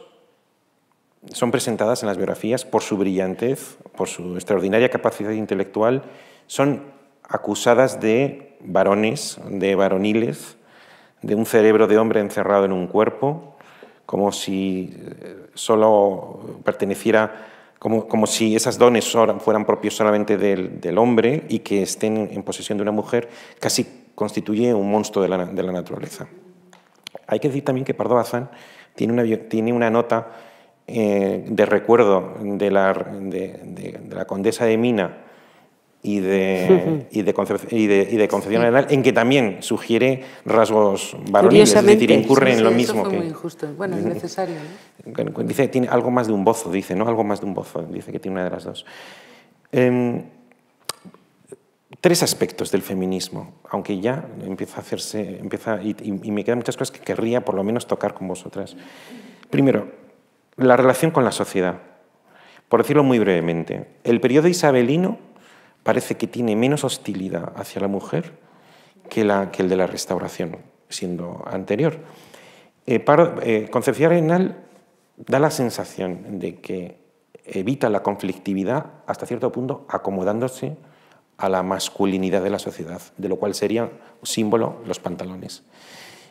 son presentadas en las biografías por su brillantez, por su extraordinaria capacidad intelectual, son acusadas de varones, de varoniles, de un cerebro de hombre encerrado en un cuerpo, como si eh, solo perteneciera, como, si esas dones fueran propios solamente del, hombre y que estén en posesión de una mujer, casi constituye un monstruo de la, de la naturaleza. Hay que decir también que Pardo Bazán tiene una, tiene una nota eh, de recuerdo de la, de, la, condesa de Mina y de, y de, Concepción en que también sugiere rasgos varoniles, es decir, incurre en lo mismo. que, muy injusto. Bueno, es necesario. Dice, tiene algo más de un bozo, dice, ¿no? Algo más de un bozo, dice que tiene una de las dos. Em, tres aspectos del feminismo, aunque ya empieza a hacerse, empieza, y, me quedan muchas cosas que querría por lo menos tocar con vosotras. Primero, la relación con la sociedad. Por decirlo muy brevemente, el periodo isabelino parece que tiene menos hostilidad hacia la mujer que, la, que el de la restauración, siendo anterior. Eh, para, eh, Concepción Arenal da la sensación de que evita la conflictividad hasta cierto punto acomodándose a la masculinidad de la sociedad, de lo cual sería símbolo los pantalones.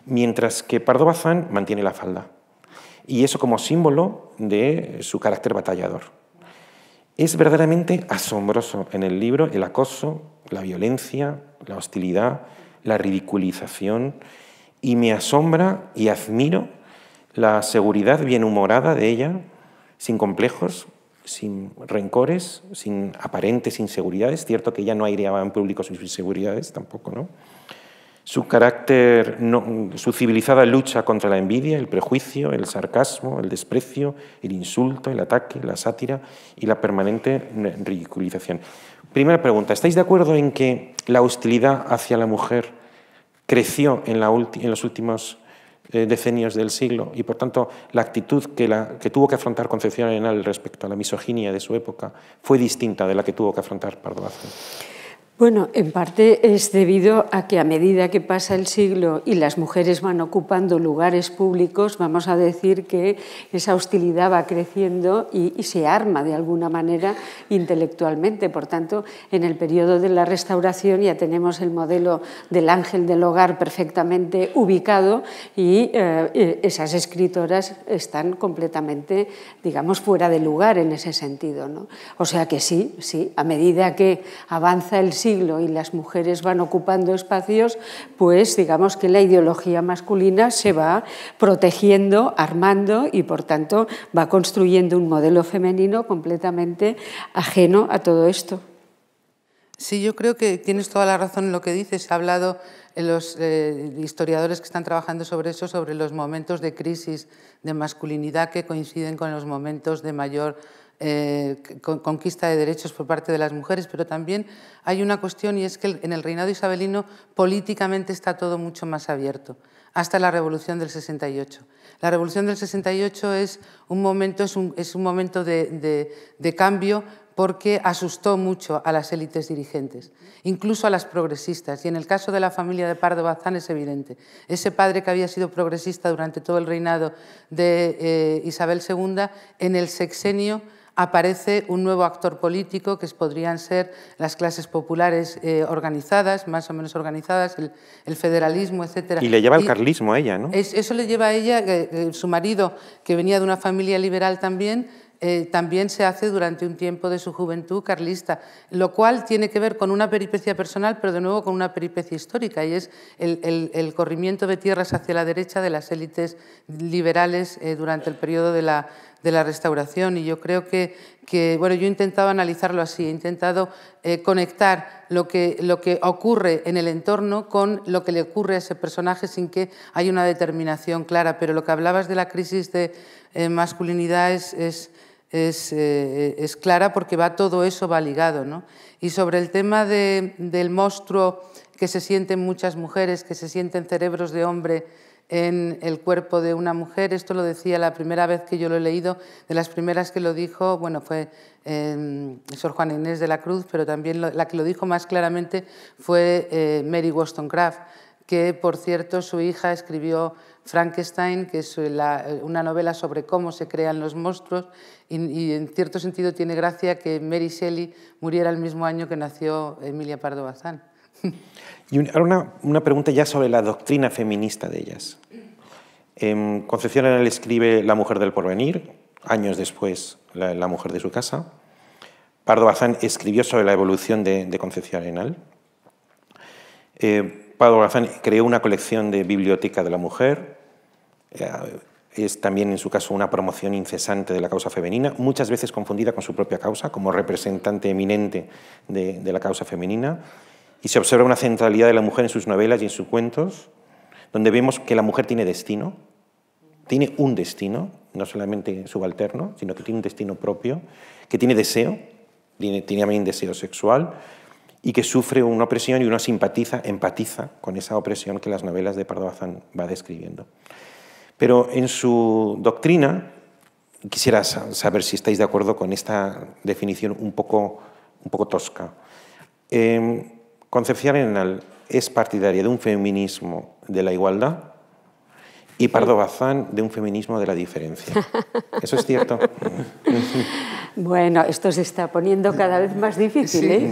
Mientras que Pardo Bazán mantiene la falda, y eso como símbolo de su carácter batallador. Es verdaderamente asombroso en el libro el acoso, la violencia, la hostilidad, la ridiculización, y me asombra y admiro la seguridad bien humorada de ella, sin complejos, sin rencores, sin aparentes inseguridades. Cierto que ella no aireaba en público sus inseguridades tampoco, ¿no? Su carácter, su civilizada lucha contra la envidia, el prejuicio, el sarcasmo, el desprecio, el insulto, el ataque, la sátira y la permanente ridiculización. Primera pregunta, ¿estáis de acuerdo en que la hostilidad hacia la mujer creció en, en los últimos eh, decenios del siglo y por tanto la actitud que, que tuvo que afrontar Concepción Arenal respecto a la misoginia de su época fue distinta de la que tuvo que afrontar Pardo Bazán. Bueno, en parte es debido a que a medida que pasa el siglo y las mujeres van ocupando lugares públicos, vamos a decir que esa hostilidad va creciendo y, se arma de alguna manera intelectualmente. Por tanto, en el periodo de la restauración ya tenemos el modelo del ángel del hogar perfectamente ubicado y eh, eh, esas escritoras están completamente, digamos, fuera de lugar en ese sentido. O sea que sí, sí, a medida que avanza el siglo, y las mujeres van ocupando espacios, pues digamos que la ideología masculina se va protegiendo, armando y por tanto va construyendo un modelo femenino completamente ajeno a todo esto. Sí, yo creo que tienes toda la razón en lo que dices. se Ha hablado en eh, los eh, historiadores que están trabajando sobre eso, sobre los momentos de crisis de masculinidad que coinciden con los momentos de mayor eh, conquista de derechos por parte de las mujeres, pero también hay una cuestión y es que en el reinado isabelino políticamente está todo mucho más abierto, hasta la revolución del 68. La revolución del 68 es un momento, es un, es un momento de, de, de cambio porque asustó mucho a las élites dirigentes, incluso a las progresistas. Y en el caso de la familia de Pardo Bazán es evidente. Ese padre que había sido progresista durante todo el reinado de eh, Isabel II, en el sexenio aparece un nuevo actor político que podrían ser las clases populares eh, organizadas, más o menos organizadas, el, federalismo, etc. Y le lleva el carlismo a ella, ¿no? eso le lleva a ella, eh, eh, su marido, que venía de una familia liberal también, también se hace durante un tiempo de su juventud carlista, lo cual tiene que ver con una peripecia personal, pero de nuevo con una peripecia histórica, y es el, corrimiento de tierras hacia la derecha de las élites liberales durante el periodo de la, de la restauración y yo creo que, que bueno, yo he intentado analizarlo así, he intentado eh, conectar lo que, lo que ocurre en el entorno con lo que le ocurre a ese personaje sin que haya una determinación clara, pero lo que hablabas de la crisis de eh, masculinidad es, es eh, es, clara porque va todo eso va ligado. ¿no? Y sobre el tema del monstruo que se sienten muchas mujeres, que se sienten cerebros de hombre, en el cuerpo de una mujer. Esto lo decía la primera vez que yo lo he leído, de las primeras que lo dijo, bueno, fue eh, Sor Juan Inés de la Cruz, pero también la que lo dijo más claramente fue eh, Mary Wollstonecraft, que por cierto su hija escribió Frankenstein, que es una novela sobre cómo se crean los monstruos, y, en cierto sentido tiene gracia que Mary Shelley muriera el mismo año que nació Emilia Pardo Bazán. Y ahora una, pregunta ya sobre la doctrina feminista de ellas. Concepción Arenal escribe La mujer del porvenir, años después la, mujer de su casa. Pardo Bazán escribió sobre la evolución de, Concepción Arenal. Eh, Pardo Bazán creó una colección de biblioteca de la mujer. Eh, es también en su caso una promoción incesante de la causa femenina, muchas veces confundida con su propia causa como representante eminente de la causa femenina y se observa una centralidad de la mujer en sus novelas y en sus cuentos, donde vemos que la mujer tiene destino, tiene un destino, no solamente subalterno, sino que tiene un destino propio, que tiene deseo, tiene, tiene también deseo sexual, y que sufre una opresión y uno simpatiza, empatiza con esa opresión que las novelas de Pardo Bazán va describiendo. Pero en su doctrina, quisiera saber si estáis de acuerdo con esta definición un poco, un poco tosca. Em, Concepción Arenal es partidaria de un feminismo de la igualdad y Pardo Bazán de un feminismo de la diferencia. Eso es cierto. bueno, esto se está poniendo cada vez más difícil. ¿eh?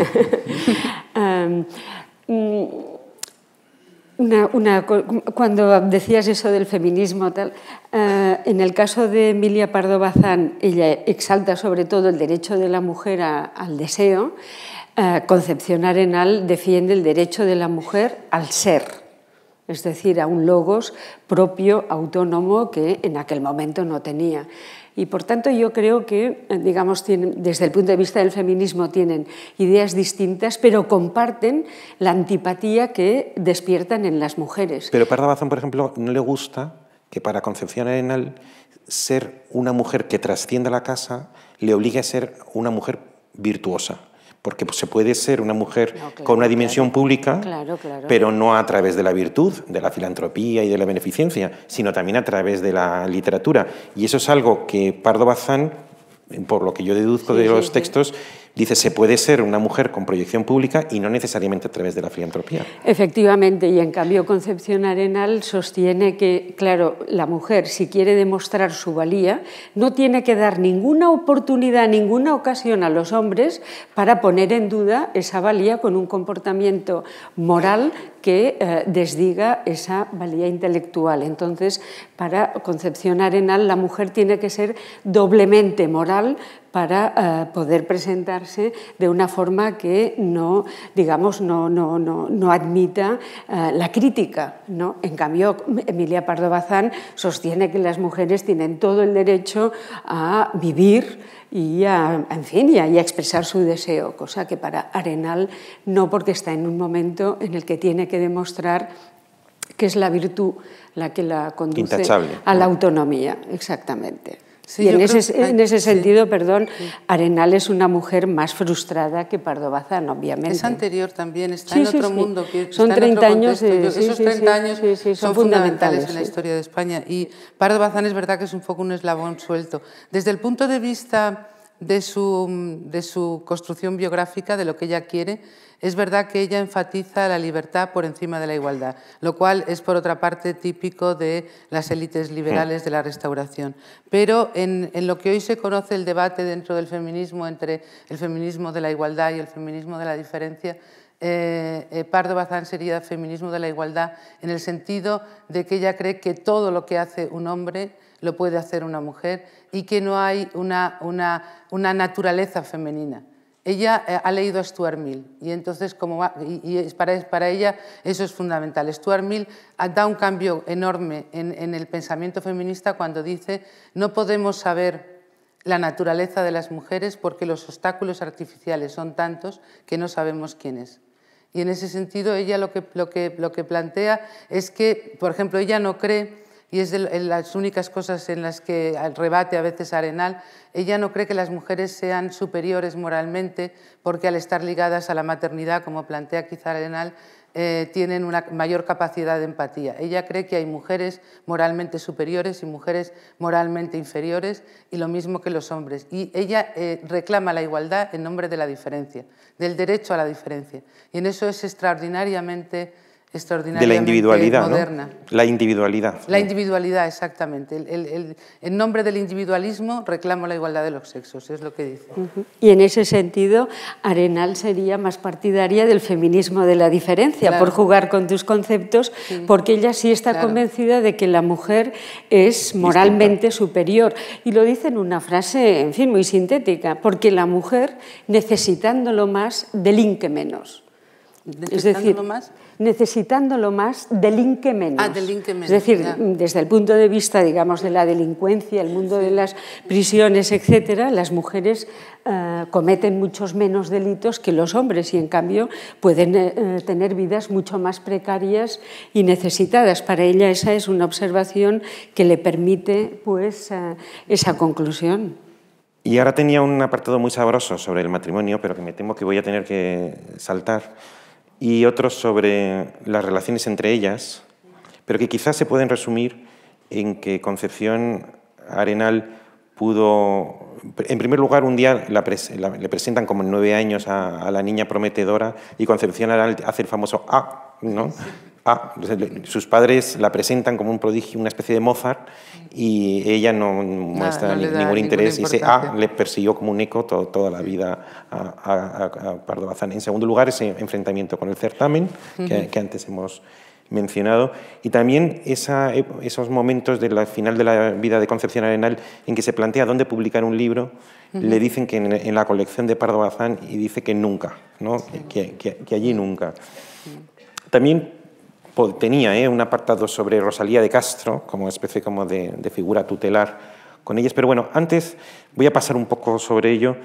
Em, mm, cuando decías eso del feminismo, eh, en el caso de Emilia Pardo Bazán, ella exalta sobre todo el derecho de la mujer al deseo, eh, Concepción Arenal defiende el derecho de la mujer al ser, es decir, a un logos propio, autónomo, que en aquel momento no tenía. Y por tanto yo creo que, eh, digamos, desde el punto de vista del feminismo tienen ideas distintas, pero comparten la antipatía que despiertan en las mujeres. Pero Parda por ejemplo, no le gusta que para Concepción Arenal ser una mujer que trascienda la casa le obligue a ser una mujer virtuosa porque pues, se puede ser una mujer ah, con una dimensión pública, pero no a través de la virtud, de la filantropía y de la beneficencia, sino también a través de la literatura. Y eso es algo que Pardo Bazán, por lo que yo deduzco de los textos, Dice, se puede ser una mujer con proyección pública y no necesariamente a través de la filantropía. Efectivamente, y en cambio Concepción Arenal sostiene que, claro, la mujer, si quiere demostrar su valía, no tiene que dar ninguna oportunidad, ninguna ocasión a los hombres para poner en duda esa valía con un comportamiento moral que eh, desdiga esa valía intelectual. Entonces, para Concepción Arenal, la mujer tiene que ser doblemente moral para eh, poder presentarse de una forma que no, digamos, no, no, no, no admita eh, la crítica. ¿no? En cambio, Emilia Pardo Bazán sostiene que las mujeres tienen todo el derecho a vivir y a, en fin, y a, expresar su deseo, cosa que para Arenal no porque está en un momento en el que tiene que demostrar que es la virtud la que la conduce a la autonomía, exactamente y en ese, en ese, sentido, perdón, Arenal es una mujer más frustrada que Pardo Bazán, obviamente. Es anterior también, está en otro mundo. Que son 30 años. esos 30 años son, son, fundamentales, en la historia de España. Y Pardo Bazán es verdad que es un poco un eslabón suelto. Desde el punto de vista de su, construcción biográfica, de lo que ella quiere, es verdad que ella enfatiza la libertad por encima de la igualdad, lo cual es por otra parte típico de las élites liberales de la restauración. Pero en, lo que hoy se conoce el debate dentro del feminismo entre el feminismo de la igualdad y el feminismo de la diferencia, eh, eh, Pardo Bazán sería feminismo de la igualdad en el sentido de que ella cree que todo lo que hace un hombre lo puede hacer una mujer y que no hay una, naturaleza femenina. Ella eh, ha leído a Stuart Mill y entonces como y, para, para, ella eso es fundamental. Stuart Mill ah, da un cambio enorme en, el pensamiento feminista cuando dice no podemos saber la naturaleza de las mujeres porque los obstáculos artificiales son tantos que no sabemos quién es. Y en ese sentido ella lo que, lo lo que plantea es que, por ejemplo, ella no cree y es de las únicas cosas en las que rebate a veces Arenal, ella no cree que las mujeres sean superiores moralmente porque al estar ligadas a la maternidad, como plantea quizá Arenal, eh, tienen una mayor capacidad de empatía. Ella cree que hay mujeres moralmente superiores y mujeres moralmente inferiores y lo mismo que los hombres. Y ella eh, reclama la igualdad en nombre de la diferencia, del derecho a la diferencia. Y en eso es extraordinariamente de la individualidad, moderna. La individualidad. La individualidad, exactamente. El, el, el, en nombre del individualismo reclamo la igualdad de los sexos, es lo que dice. Y en ese sentido, Arenal sería más partidaria del feminismo de la diferencia, por jugar con tus conceptos, porque ella sí está convencida de que la mujer es moralmente superior. Y lo dice en una frase, en fin, muy sintética, porque la mujer, necesitándolo más, delinque menos es decir, más. necesitándolo más, delinque menos. Ah, es decir, desde el punto de vista, digamos, de la delincuencia, el mundo de las prisiones, etcétera, las mujeres eh, cometen muchos menos delitos que los hombres y, en cambio, pueden eh, tener vidas mucho más precarias y necesitadas. Para ella esa es una observación que le permite, pues, eh, esa conclusión. Y ahora tenía un apartado muy sabroso sobre el matrimonio, pero que me temo que voy a tener que saltar y otros sobre las relaciones entre ellas, pero que quizás se pueden resumir en que Concepción Arenal pudo, en primer lugar, un día le presentan como nueve años a, la niña prometedora y Concepción Arenal hace el famoso ah, Ah, sus padres la presentan como un prodigio, una especie de Mozart, y ella no muestra ningún interés y ese ah, le persiguió como un eco toda la vida a, Pardo Bazán. En segundo lugar, ese enfrentamiento con el certamen que, antes hemos mencionado y también e-, esos momentos de la final de la vida de Concepción Arenal en que se plantea dónde publicar un libro, le dicen que en, la colección de Pardo Bazán y dice que nunca, ¿no? Que, allí nunca. También tenía ¿eh? un apartado sobre Rosalía de Castro, como especie como de, figura tutelar con ellas. Pero bueno, antes voy a pasar un poco sobre ello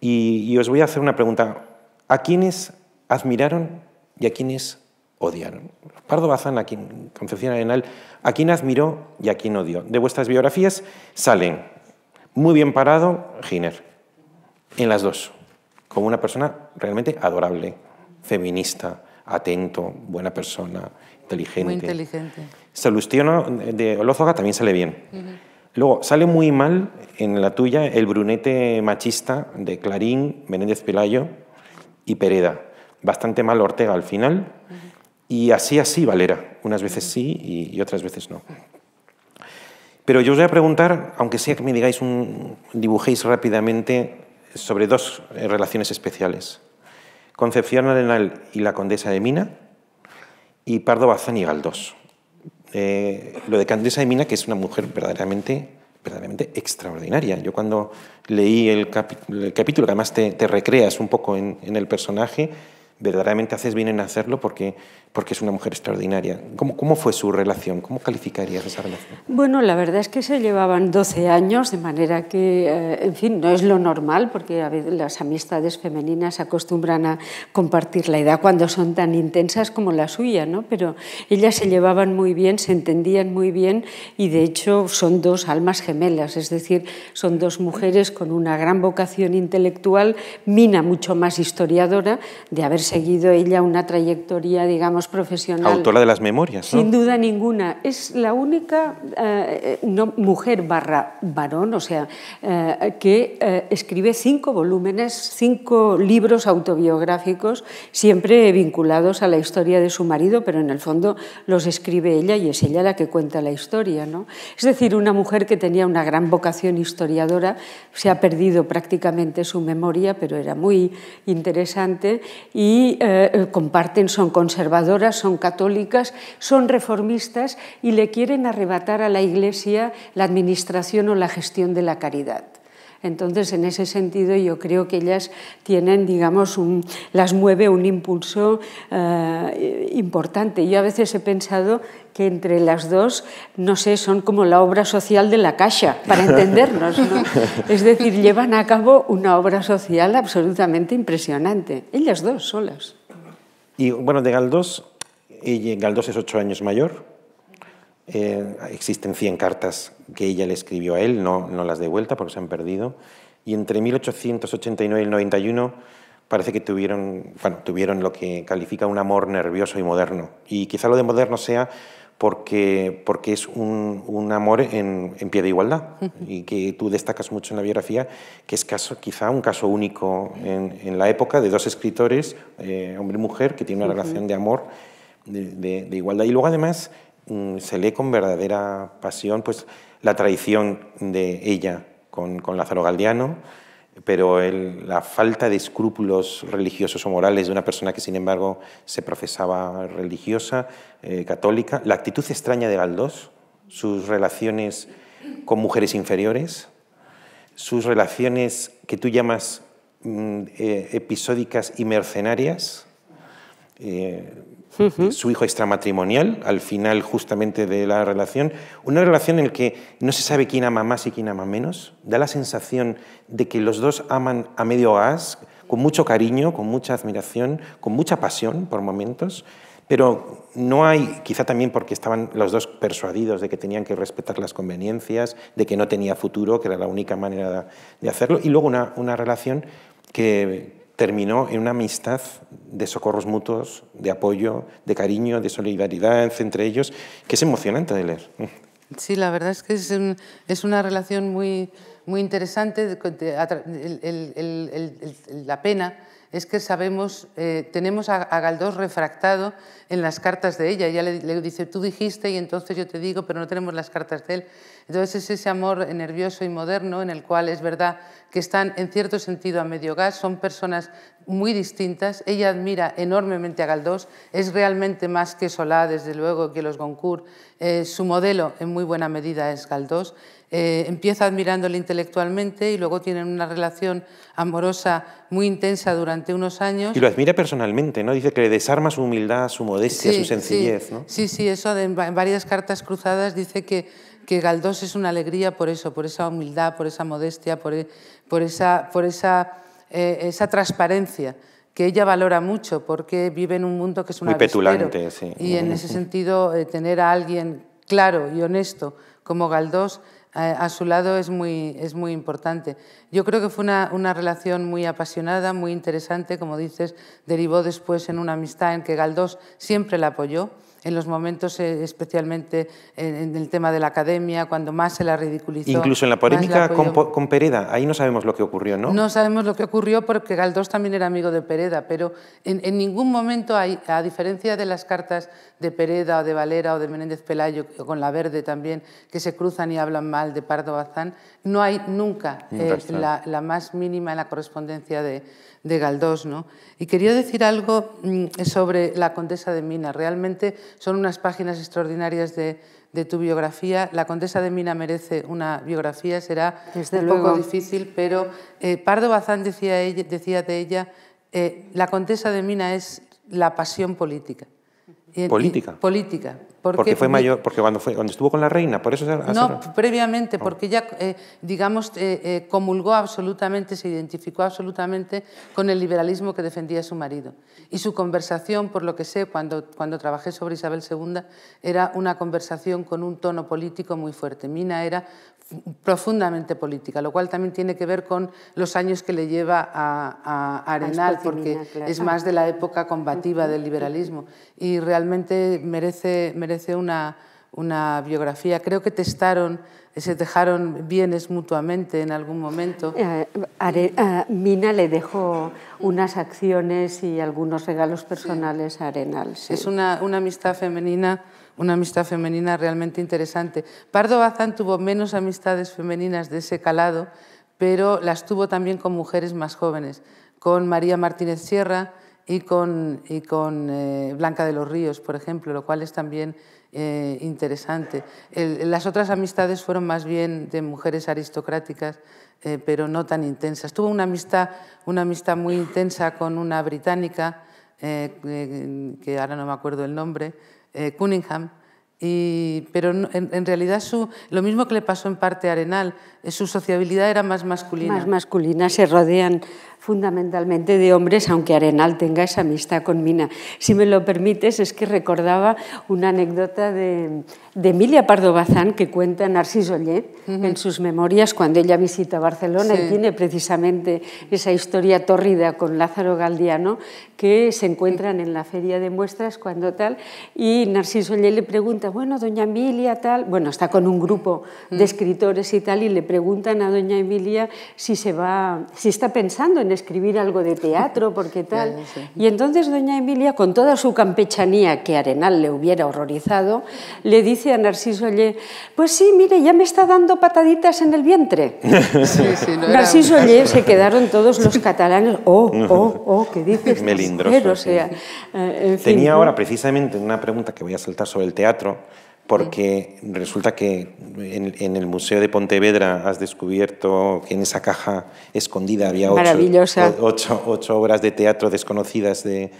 y, os voy a hacer una pregunta. ¿A quiénes admiraron y a quiénes odiaron? Pardo Bazán, a quien Concepción Arenal, a quién admiró y a quién odió. De vuestras biografías salen muy bien parado Giner, en las dos, como una persona realmente adorable, feminista, atento, buena persona, muy inteligente. Salustiano eh, de Olózaga también sale bien. Luego, sale muy mal en la tuya el brunete machista de Clarín, Menéndez Pelayo y Pereda. Bastante mal Ortega al final. Y así, así, Valera. Unas veces sí y, otras veces no. Pero yo os voy a preguntar, aunque sea que me digáis, un, dibujéis rápidamente sobre dos eh, relaciones especiales. Concepción Arenal y la Condesa de Mina y Pardo Bazán y Galdós. Eh, lo de Candesa de Mina, que es una mujer verdaderamente, verdaderamente extraordinaria. Yo cuando leí el, capítulo, que además te, recreas un poco en el personaje, verdaderamente haces bien en hacerlo porque, porque es una mujer extraordinaria. ¿Cómo, ¿Cómo, fue su relación? ¿Cómo calificarías esa relación? Bueno, la verdad es que se llevaban 12 años, de manera que, eh, en fin, no es lo normal, porque a veces las amistades femeninas acostumbran a compartir la edad cuando son tan intensas como la suya, ¿no? Pero ellas se llevaban muy bien, se entendían muy bien y, de hecho, son dos almas gemelas, es decir, son dos mujeres con una gran vocación intelectual, Mina mucho más historiadora, de haberse seguido ella una trayectoria, digamos, profesional. Autora de las memorias, Sin duda ninguna. Es la única eh, mujer barra varón, o sea, eh, que eh, escribe cinco volúmenes, cinco libros autobiográficos, siempre vinculados a la historia de su marido, pero en el fondo los escribe ella y es ella la que cuenta la historia, ¿no? Es decir, una mujer que tenía una gran vocación historiadora, se ha perdido prácticamente su memoria, pero era muy interesante y y eh, eh, comparten, son conservadoras, son católicas, son reformistas y le quieren arrebatar a la Iglesia la administración o la gestión de la caridad. Entonces, en ese sentido, yo creo que ellas tienen, digamos, las mueve un impulso eh, importante. Yo a veces he pensado que entre las dos, no sé, son como la obra social de la casa para entendernos. Es decir, llevan a cabo una obra social absolutamente impresionante, ellas dos solas. Y bueno, de Galdós, Galdós es ocho años mayor, eh, existen 100 cartas que ella le escribió a él, no, no las de vuelta porque se han perdido. Y entre 1889 y el 91 parece que tuvieron, tuvieron lo que califica un amor nervioso y moderno. Y quizá lo de moderno sea porque, porque es un, amor en, pie de igualdad y que tú destacas mucho en la biografía, que es caso, quizá un caso único en, la época de dos escritores, eh, hombre y mujer, que tienen una relación de amor, de igualdad. Y luego además Mm, se lee con verdadera pasión pues, la traición de ella con, Lázaro Galdiano, pero la falta de escrúpulos religiosos o morales de una persona que, sin embargo, se profesaba religiosa, eh, católica, la actitud extraña de Galdós, sus relaciones con mujeres inferiores, sus relaciones que tú llamas mm, eh, episódicas y mercenarias, eh, su hijo extramatrimonial, al final justamente de la relación, una relación en la que no se sabe quién ama más y quién ama menos, da la sensación de que los dos aman a medio gas, con mucho cariño, con mucha admiración, con mucha pasión por momentos, pero no hay, quizá también porque estaban los dos persuadidos de que tenían que respetar las conveniencias, de que no tenía futuro, que era la única manera de hacerlo, y luego una, una relación que, terminó en una amistad de socorros mutuos, de apoyo, de cariño, de solidaridad entre ellos, que es emocionante de leer. Sí, la verdad es que es, una relación muy, muy interesante, la pena es que sabemos, eh, tenemos a, Galdós refractado en las cartas de ella. Ella le, le, dice, tú dijiste y entonces yo te digo, pero no tenemos las cartas de él. Entonces es ese amor nervioso y moderno en el cual es verdad que están en cierto sentido a medio gas, son personas muy distintas. Ella admira enormemente a Galdós, es realmente más que Solá, desde luego, que los Goncourt. Eh, su modelo, en muy buena medida, es Galdós. Eh, empieza admirándole intelectualmente y luego tienen una relación amorosa muy intensa durante unos años. Y lo admira personalmente, ¿no? Dice que le desarma su humildad, su modestia, su sencillez, ¿no? Sí, sí, eso en varias cartas cruzadas dice que, que Galdós es una alegría por eso, por esa humildad, por esa modestia, por, por esa... Por esa eh, esa transparencia que ella valora mucho porque vive en un mundo que es una Muy petulante, Y en ese sentido, eh, tener a alguien claro y honesto como Galdós eh, a su lado es muy, importante. Yo creo que fue una, relación muy apasionada, muy interesante, como dices, derivó después en una amistad en que Galdós siempre la apoyó en los momentos eh, especialmente en, el tema de la academia, cuando más se la ridiculizó. Incluso en la polémica con, Pereda, ahí no sabemos lo que ocurrió, ¿no? No sabemos lo que ocurrió porque Galdós también era amigo de Pereda, pero en, ningún momento, hay, a diferencia de las cartas de Pereda o de Valera o de Menéndez Pelayo, con La Verde también, que se cruzan y hablan mal de Pardo Bazán, no hay nunca eh, la más mínima en la correspondencia de de Galdós. ¿no? Y quería decir algo mm, sobre la Condesa de Mina. Realmente son unas páginas extraordinarias de, tu biografía. La Condesa de Mina merece una biografía, será un poco difícil, pero eh, Pardo Bazán decía, decía de ella, eh, la Condesa de Mina es la pasión política. ¿Política? política, porque, fue mayor, porque cuando, fue, cuando estuvo con la reina, por eso... no, previamente, oh. porque ella, eh, digamos, eh, eh, comulgó absolutamente, se identificó absolutamente con el liberalismo que defendía su marido. Y su conversación, por lo que sé, cuando, cuando trabajé sobre Isabel II, era una conversación con un tono político muy fuerte. Mina era profundamente política, lo cual también tiene que ver con los años que le lleva a, Arenal, porque es más de la época combativa del liberalismo. Y realmente merece una, una biografía. Creo que testaron, se dejaron bienes mutuamente en algún momento. Eh, eh, Mina le dejó unas acciones y algunos regalos personales a Arenal. Es una, una, amistad femenina, una amistad femenina realmente interesante. Pardo Bazán tuvo menos amistades femeninas de ese calado, pero las tuvo también con mujeres más jóvenes, con María Martínez Sierra, y con, y con eh, Blanca de los Ríos, por ejemplo, lo cual es también eh, interesante. las otras amistades fueron más bien de mujeres aristocráticas, eh, pero no tan intensas. Tuvo una amistad, una amistad muy intensa con una británica, que ahora no me acuerdo el nombre, Cunningham, y, pero en, realidad su, lo mismo que le pasó en parte Arenal, su sociabilidad era más masculina. Más masculina, se rodean fundamentalmente de hombres, aunque Arenal tenga esa amistad con Mina. Si me lo permites, es que recordaba una anécdota de, Emilia Pardo Bazán que cuenta Narciso Ollé en sus memorias cuando ella visita Barcelona y tiene precisamente esa historia tórrida con Lázaro Galdiano que se encuentran en la feria de muestras cuando tal y Narciso Ollé le pregunta, bueno, doña Emilia tal, bueno, está con un grupo de mm. escritores y tal y le preguntan a doña Emilia si se va, si está pensando en escribir algo de teatro, porque tal. Y entonces doña Emilia, con toda su campechanía que Arenal le hubiera horrorizado, le dice a Narciso Ollé, pues sí, mire, ya me está dando pataditas en el vientre. Narciso se quedaron todos los catalanes, oh, oh, oh, ¿qué dices? Melindroso. sea, eh, Tenía ahora precisamente una pregunta que voy a saltar sobre el teatro, porque resulta que en, el Museo de Pontevedra has descubierto que en esa caja escondida había ocho, obras de teatro desconocidas de,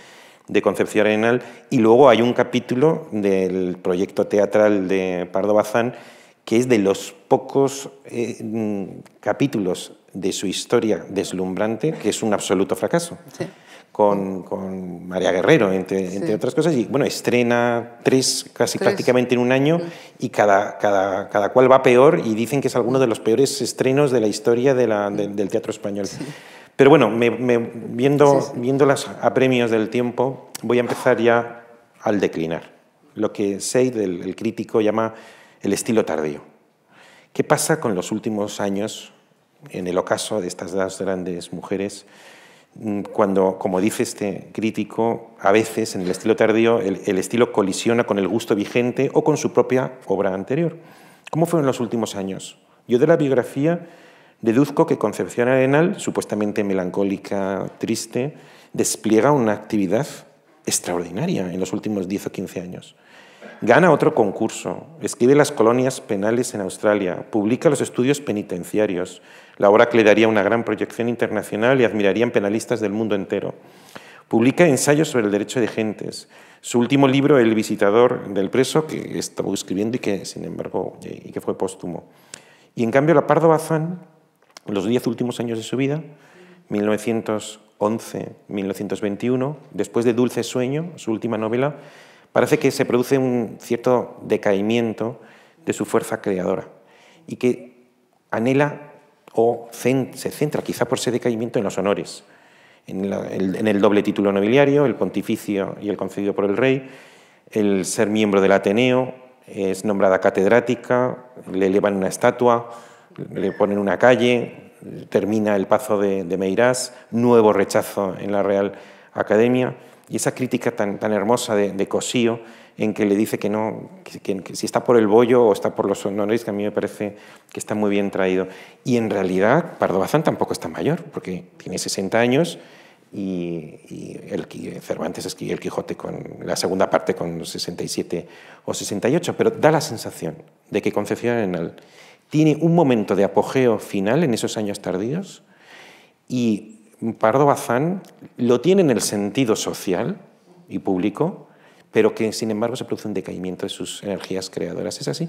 Concepción Arenal y luego hay un capítulo del proyecto teatral de Pardo Bazán que es de los pocos eh, mm, capítulos de su historia deslumbrante que es un absoluto fracaso. Sí con, María Guerrero, entre, otras cosas. Y bueno, estrena tres casi prácticamente en un año y cada, cada, cada cual va peor y dicen que es alguno de los peores estrenos de la historia del teatro español. Pero bueno, viendo, viendo las apremios del tiempo, voy a empezar ya al declinar. Lo que Seid, el crítico, llama el estilo tardío. ¿Qué pasa con los últimos años, en el ocaso de estas dos grandes mujeres? Mm, cuando, como dice este crítico, a veces en el estilo tardío el, estilo colisiona con el gusto vigente o con su propia obra anterior. ¿Cómo fue en los últimos años? Yo de la biografía deduzco que Concepción Arenal, supuestamente melancólica, triste, despliega una actividad extraordinaria en los últimos 10 o 15 años. Gana otro concurso, escribe las colonias penales en Australia, publica los estudios penitenciarios, la obra que le daría una gran proyección internacional y admirarían penalistas del mundo entero. Publica ensayos sobre el derecho de gentes. Su último libro, El visitador del preso, que estaba escribiendo y que, sin embargo, y que fue póstumo. Y en cambio, la Bazán, los diez últimos años de su vida, 1911-1921, después de Dulce Sueño, su última novela, parece que se produce un cierto decaimiento de su fuerza creadora y que anhela o se centra, quizá por ese decaimiento, en los honores, en, el doble título nobiliario, el pontificio y el concedido por el rey, el ser miembro del Ateneo, es nombrada catedrática, le elevan una estatua, le ponen una calle, termina el pazo de, de Meirás, nuevo rechazo en la Real Academia y esa crítica tan, tan hermosa de, Cosío en que le dice que no, que, si está por el bollo o está por los honores, que a mí me parece que está muy bien traído. Y en realidad Pardo Bazán tampoco está mayor, porque tiene 60 años y, Cervantes escribió el Quijote con la segunda parte con 67 o 68, pero da la sensación de que Concepción Arenal tiene un momento de apogeo final en esos años tardíos y Pardo Bazán lo tiene en el sentido social y público, pero que sin embargo se produce un decaimiento de sus energías creadoras. ¿Es así?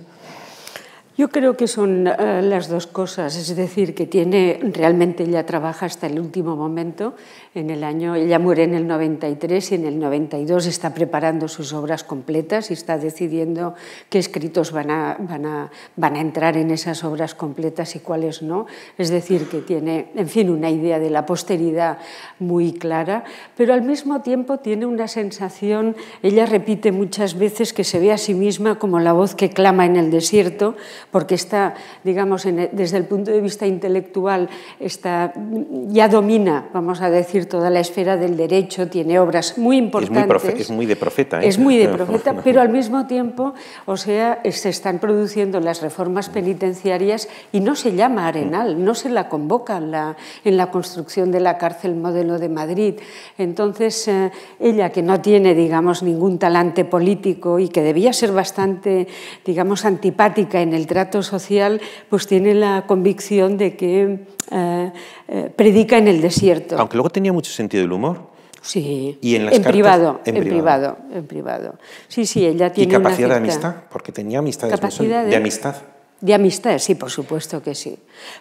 Yo creo que son eh, las dos cosas, es decir, que tiene, realmente ella trabaja hasta el último momento, en el año, ella muere en el 93 y en el 92 está preparando sus obras completas y está decidiendo qué escritos van a, van a, van a entrar en esas obras completas y cuáles no, es decir, que tiene, en fin, una idea de la posteridad muy clara, pero al mismo tiempo tiene una sensación, ella repite muchas veces que se ve a sí misma como la voz que clama en el desierto, porque está, digamos, e, desde el punto de vista intelectual, está, ya domina, vamos a decir, toda la esfera del derecho, tiene obras muy importantes. Es muy, muy de profeta. ¿eh? Es muy de profeta, pero al mismo tiempo, o sea, se están produciendo las reformas penitenciarias y no se llama Arenal, mm. no se la convoca en la, construcción de la cárcel modelo de Madrid. Entonces, eh, ella que no tiene, digamos, ningún talante político y que debía ser bastante, digamos, antipática en el trabajo social pues tiene la convicción de que eh, eh, predica en el desierto. Aunque luego tenía mucho sentido del humor. Sí. ¿Y en, las privado, en, privado, en privado, Sí, sí, ella tiene ¿Y capacidad de amistad? Porque tenía amistad. capacidad de amistad. De amistad, sí, por supuesto que sí.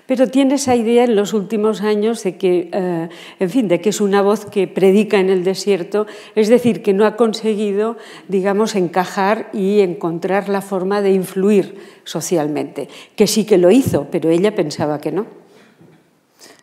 Pero tiene esa idea en los últimos años de que, eh, en fin, de que es una voz que predica en el desierto, es decir, que no ha conseguido, digamos, encajar y encontrar la forma de influir socialmente, que sí que lo hizo, pero ella pensaba que no.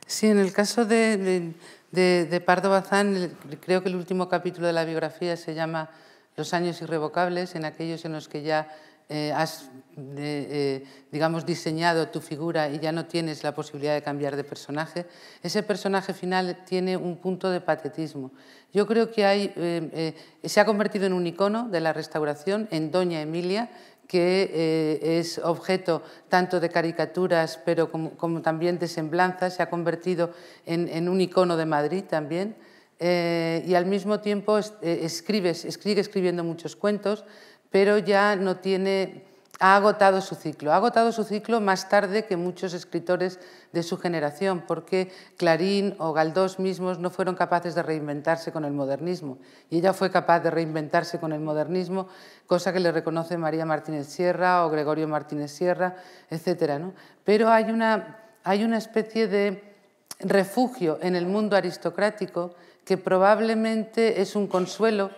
Sí, en el caso de Pardo Bazán, creo que el último capítulo de la biografía se llama Los años irrevocables, en aquellos en los que ya eh, has eh, digamos, diseñado tu figura y ya no tienes la posibilidad de cambiar de personaje, ese personaje final tiene un punto de patetismo. Yo creo que eh, se ha convertido en un icono de la restauración, en Doña Emilia, que es objeto tanto de caricaturas, pero como, también de semblanzas, se ha convertido en, un icono de Madrid también. y al mismo tiempo escribes, sigue escribiendo muchos cuentos, pero ya no tiene, ha agotado su ciclo. Ha agotado su ciclo más tarde que muchos escritores de su generación, porque Clarín o Galdós mismos no fueron capaces de reinventarse con el modernismo. Y ella fue capaz de reinventarse con el modernismo, cosa que le reconoce María Martínez Sierra o Gregorio Martínez Sierra, etc. Pero hay una, hay una especie de refugio en el mundo aristocrático que probablemente es un consuelo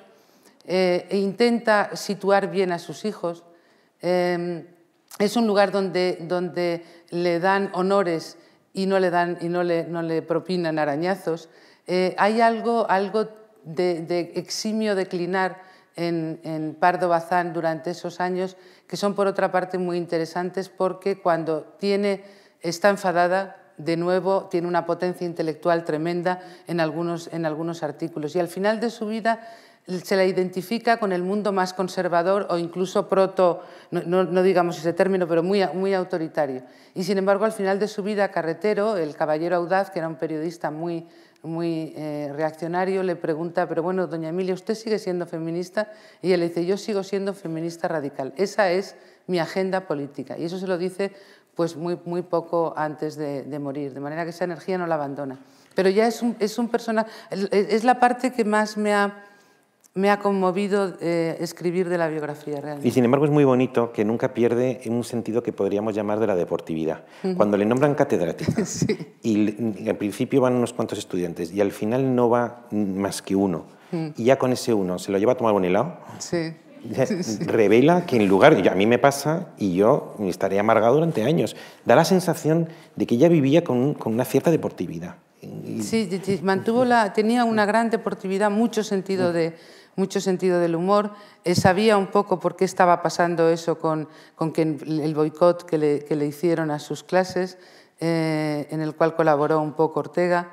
eh, e intenta situar bien a sus hijos. Em, es un lugar donde, le dan honores y no le, dan, y no le, propinan arañazos. Eh, hay algo, algo de, eximio declinar en, en, Pardo Bazán durante esos años que son por otra parte muy interesantes porque cuando tiene, está enfadada, de nuevo tiene una potencia intelectual tremenda algunos, en algunos artículos. Y al final de su vida se la identifica con el mundo más conservador o incluso proto, no, digamos ese término, pero muy, muy autoritario. Y sin embargo, al final de su vida, Carretero, el caballero audaz, que era un periodista muy, muy eh, reaccionario, le pregunta, pero bueno, doña Emilia, ¿usted sigue siendo feminista? Y él le dice, yo sigo siendo feminista radical. Esa es mi agenda política. Y eso se lo dice pues muy, muy poco antes de, morir, de manera que esa energía no la abandona. Pero ya es es un personaje, es la parte que más me ha me ha conmovido eh, escribir de la biografía real. Y sin embargo es muy bonito que nunca pierde en un sentido que podríamos llamar de la deportividad. Cuando le nombran catedrático y al principio van unos cuantos estudiantes y al final no va más que uno. Mm. Y ya con ese uno se lo lleva a tomar un helado. Sí. revela que en lugar, a mí me pasa y yo estaré amargado durante años, da la sensación de que ella vivía con, una cierta deportividad. Sí, mantuvo la, tenía una gran deportividad, mucho sentido de, mucho sentido del humor, eh, sabía un poco por qué estaba pasando eso con, el boicot que le, hicieron a sus clases, eh, en el cual colaboró un poco Ortega.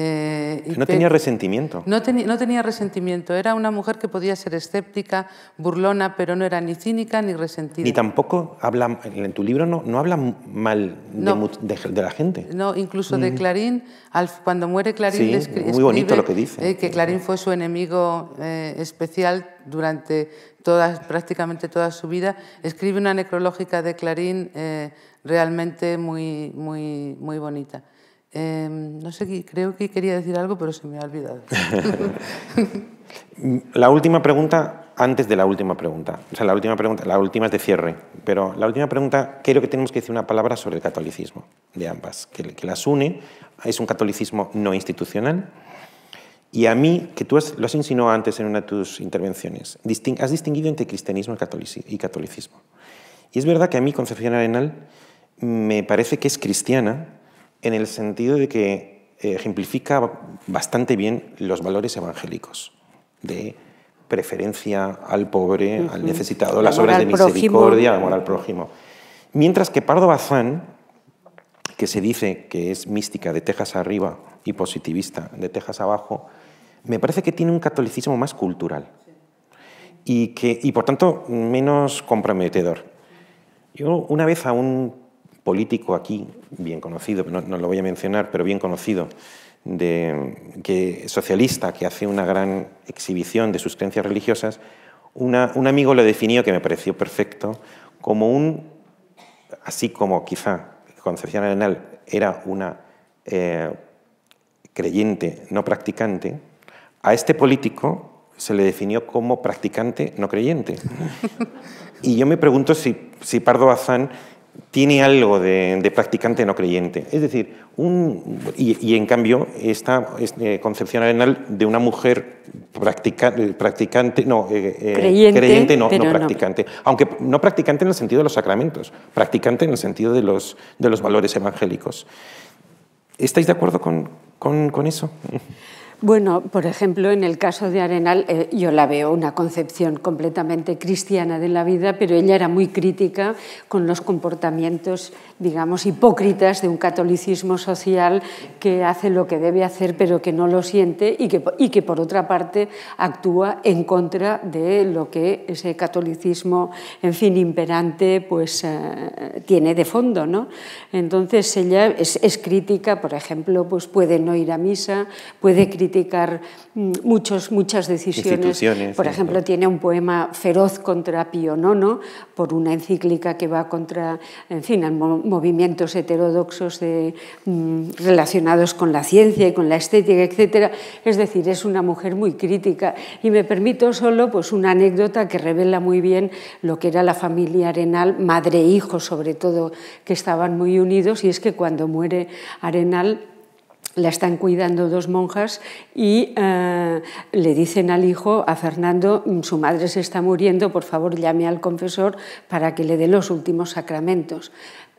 Eh, no tenía resentimiento. No, tenía resentimiento. Era una mujer que podía ser escéptica, burlona, pero no era ni cínica ni resentida. Ni tampoco habla, en tu libro no, no habla mal de, la gente. No, incluso de mm. Clarín, cuando muere Clarín, sí, muy bonito lo que dice. Eh, que Clarín fue su enemigo eh, especial durante todas, prácticamente toda su vida. Escribe una necrológica de Clarín realmente muy, muy, muy bonita. Em, no sé, creo que quería decir algo, pero se me ha olvidado. la última pregunta, antes de la última pregunta. O sea, la última pregunta, la última es de cierre, pero la última pregunta, creo que tenemos que decir una palabra sobre el catolicismo de ambas, que, las une. Es un catolicismo no institucional. Y a mí, que tú lo has insinuado antes en una de tus intervenciones, has distinguido entre cristianismo y catolicismo. Y es verdad que a mí Concepción Arenal me parece que es cristiana, en el sentido de que eh, ejemplifica bastante bien los valores evangélicos de preferencia al pobre, al necesitado, las obras de misericordia, amor al prójimo. Mientras que Pardo Bazán, que se dice que es mística de Texas arriba y positivista de Texas abajo, me parece que tiene un catolicismo más cultural y, que, y por tanto menos comprometedor. Yo una vez a un político aquí, bien conocido, no, lo voy a mencionar, pero bien conocido, de, que, socialista que hace una gran exhibición de sus creencias religiosas, un amigo lo definió, que me pareció perfecto, como un, así como quizá Concepción Arenal era una eh, creyente no practicante, a este político se le definió como practicante no creyente. Y yo me pregunto si, si Pardo Bazán tiene algo de, practicante no creyente. Es decir, y, en cambio, esta, este concepción arenal de una mujer practicante, no, eh, eh, creyente, no, practicante. Aunque no practicante en el sentido de los sacramentos, practicante en el sentido de los, valores evangélicos. ¿Estáis de acuerdo con eso? Bueno, por ejemplo, en el caso de Arenal, eh, yo la veo una concepción completamente cristiana de la vida, pero ella era muy crítica con los comportamientos, digamos, hipócritas de un catolicismo social que hace lo que debe hacer, pero que no lo siente y que, por otra parte, actúa en contra de lo que ese catolicismo, en fin, imperante, pues eh, tiene de fondo, ¿no? Entonces, ella es, crítica, por ejemplo, pues puede no ir a misa, puede criticar criticar mm, muchas decisiones. Por ejemplo, tiene un poema feroz contra Pío IX por una encíclica que va contra, en fin, movimientos heterodoxos mm, relacionados con la ciencia y con la estética, etc. Es decir, es una mujer muy crítica. Y me permito solo pues, una anécdota que revela muy bien lo que era la familia Arenal, madre e hijo sobre todo, que estaban muy unidos, y es que cuando muere Arenal, la están cuidando dos monjas y eh, le dicen al hijo, a Fernando, mm, su madre se está muriendo, por favor llame al confesor para que le dé los últimos sacramentos.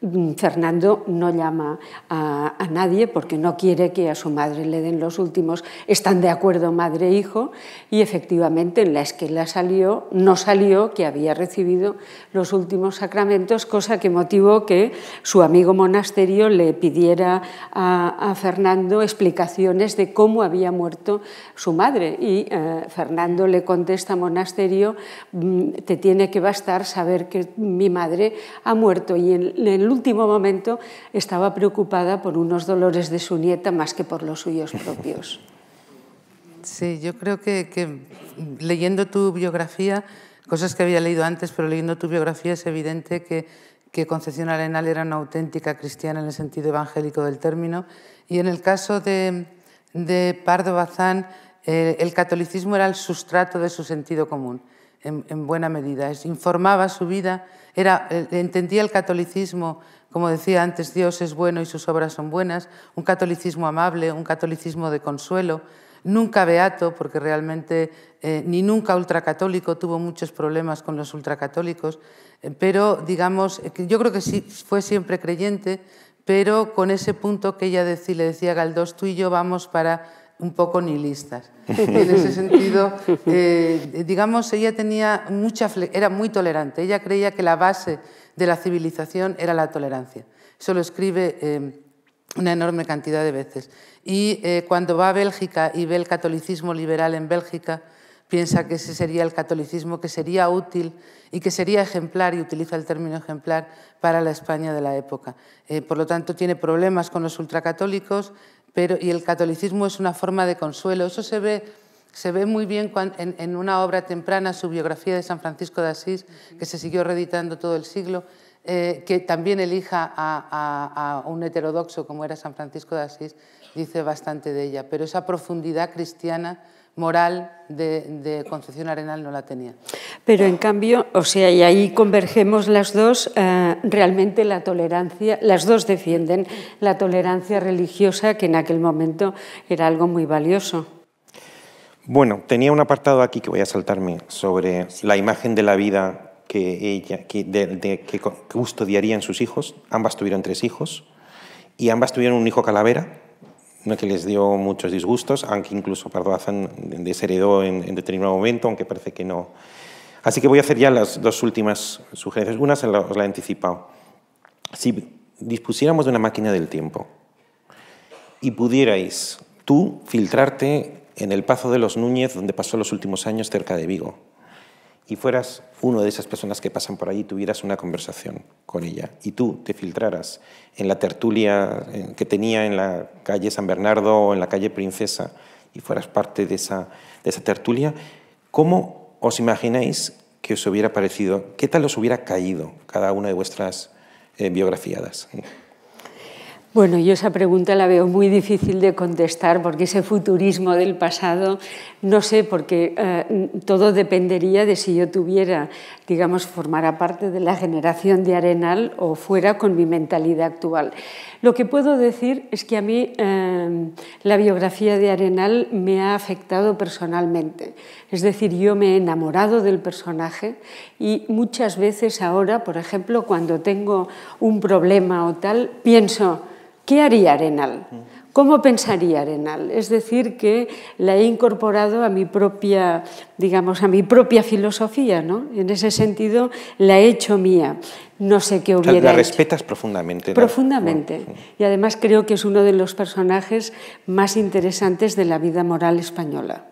Mm, Fernando no llama a, nadie porque no quiere que a su madre le den los últimos. Están de acuerdo madre e hijo y efectivamente en la esquela salió, no salió que había recibido los últimos sacramentos, cosa que motivó que su amigo monasterio le pidiera a, Fernando explicaciones de cómo había muerto su madre. Y eh, Fernando le contesta monasterio, mm, te tiene que bastar saber que mi madre ha muerto. Y en, en último momento estaba preocupada por unos dolores de su nieta más que por los suyos propios. Sí, yo creo que, leyendo tu biografía, cosas que había leído antes, pero leyendo tu biografía es evidente que, Concepción Arenal era una auténtica cristiana en el sentido evangélico del término. Y en el caso de, Pardo Bazán, eh, el catolicismo era el sustrato de su sentido común en, buena medida. informaba su vida, era, eh, entendía el catolicismo, como decía antes, Dios es bueno y sus obras son buenas, un catolicismo amable, un catolicismo de consuelo, nunca beato, porque realmente eh, ni nunca ultracatólico, tuvo muchos problemas con los ultracatólicos, eh, pero digamos, yo creo que sí fue siempre creyente, pero con ese punto que ella decía, le decía Galdós, tú y yo vamos para un poco nihilistas. En ese sentido, eh, digamos, ella tenía mucha era muy tolerante. Ella creía que la base de la civilización era la tolerancia. Eso lo escribe em, una enorme cantidad de veces. Y eh, cuando va a Bélgica y ve el catolicismo liberal en Bélgica, piensa que ese sería el catolicismo que sería útil y que sería ejemplar, y utiliza el término ejemplar, para la España de la época. Eh, por lo tanto, tiene problemas con los ultracatólicos, pero, y el catolicismo es una forma de consuelo. Eso se ve, muy bien en, una obra temprana, su biografía de San Francisco de Asís, que se siguió reeditando todo el siglo, eh, que también elija a, un heterodoxo como era San Francisco de Asís, dice bastante de ella. Pero esa profundidad cristiana moral de, Concepción Arenal no la tenía. Pero en cambio, o sea, y ahí convergemos las dos, eh, realmente la tolerancia, las dos defienden la tolerancia religiosa que en aquel momento era algo muy valioso. Bueno, tenía un apartado aquí que voy a saltarme sobre la imagen de la vida que ella que, de, que custodiarían sus hijos. Ambas tuvieron tres hijos y ambas tuvieron un hijo calavera no que les dio muchos disgustos, aunque incluso Pardo desheredó en, determinado momento, aunque parece que no. Así que voy a hacer ya las dos últimas sugerencias. Una se os la he anticipado. Si dispusiéramos de una máquina del tiempo y pudierais tú filtrarte en el Pazo de los Núñez, donde pasó los últimos años cerca de Vigo, y fueras uno de esas personas que pasan por ahí, tuvieras una conversación con ella y tú te filtraras en la tertulia eh, que tenía en la calle San Bernardo o en la calle Princesa y fueras parte de esa, de tertulia, ¿cómo os imagináis que os hubiera parecido? ¿Qué tal os hubiera caído cada una de vuestras eh, biografiadas? Bueno, yo esa pregunta la veo muy difícil de contestar porque ese futurismo del pasado, no sé, porque eh, todo dependería de si yo tuviera, digamos, formara parte de la generación de Arenal o fuera con mi mentalidad actual. Lo que puedo decir es que a mí eh, la biografía de Arenal me ha afectado personalmente. Es decir, yo me he enamorado del personaje y muchas veces ahora, por ejemplo, cuando tengo un problema o tal, pienso, ¿Qué haría Arenal? ¿Cómo pensaría Arenal? Es decir, que la he incorporado a mi propia, digamos, a mi propia filosofía, ¿no? En ese sentido, la he hecho mía. No sé qué hubiera La respetas profundamente. ¿no? Profundamente. Y además creo que es uno de los personajes más interesantes de la vida moral española.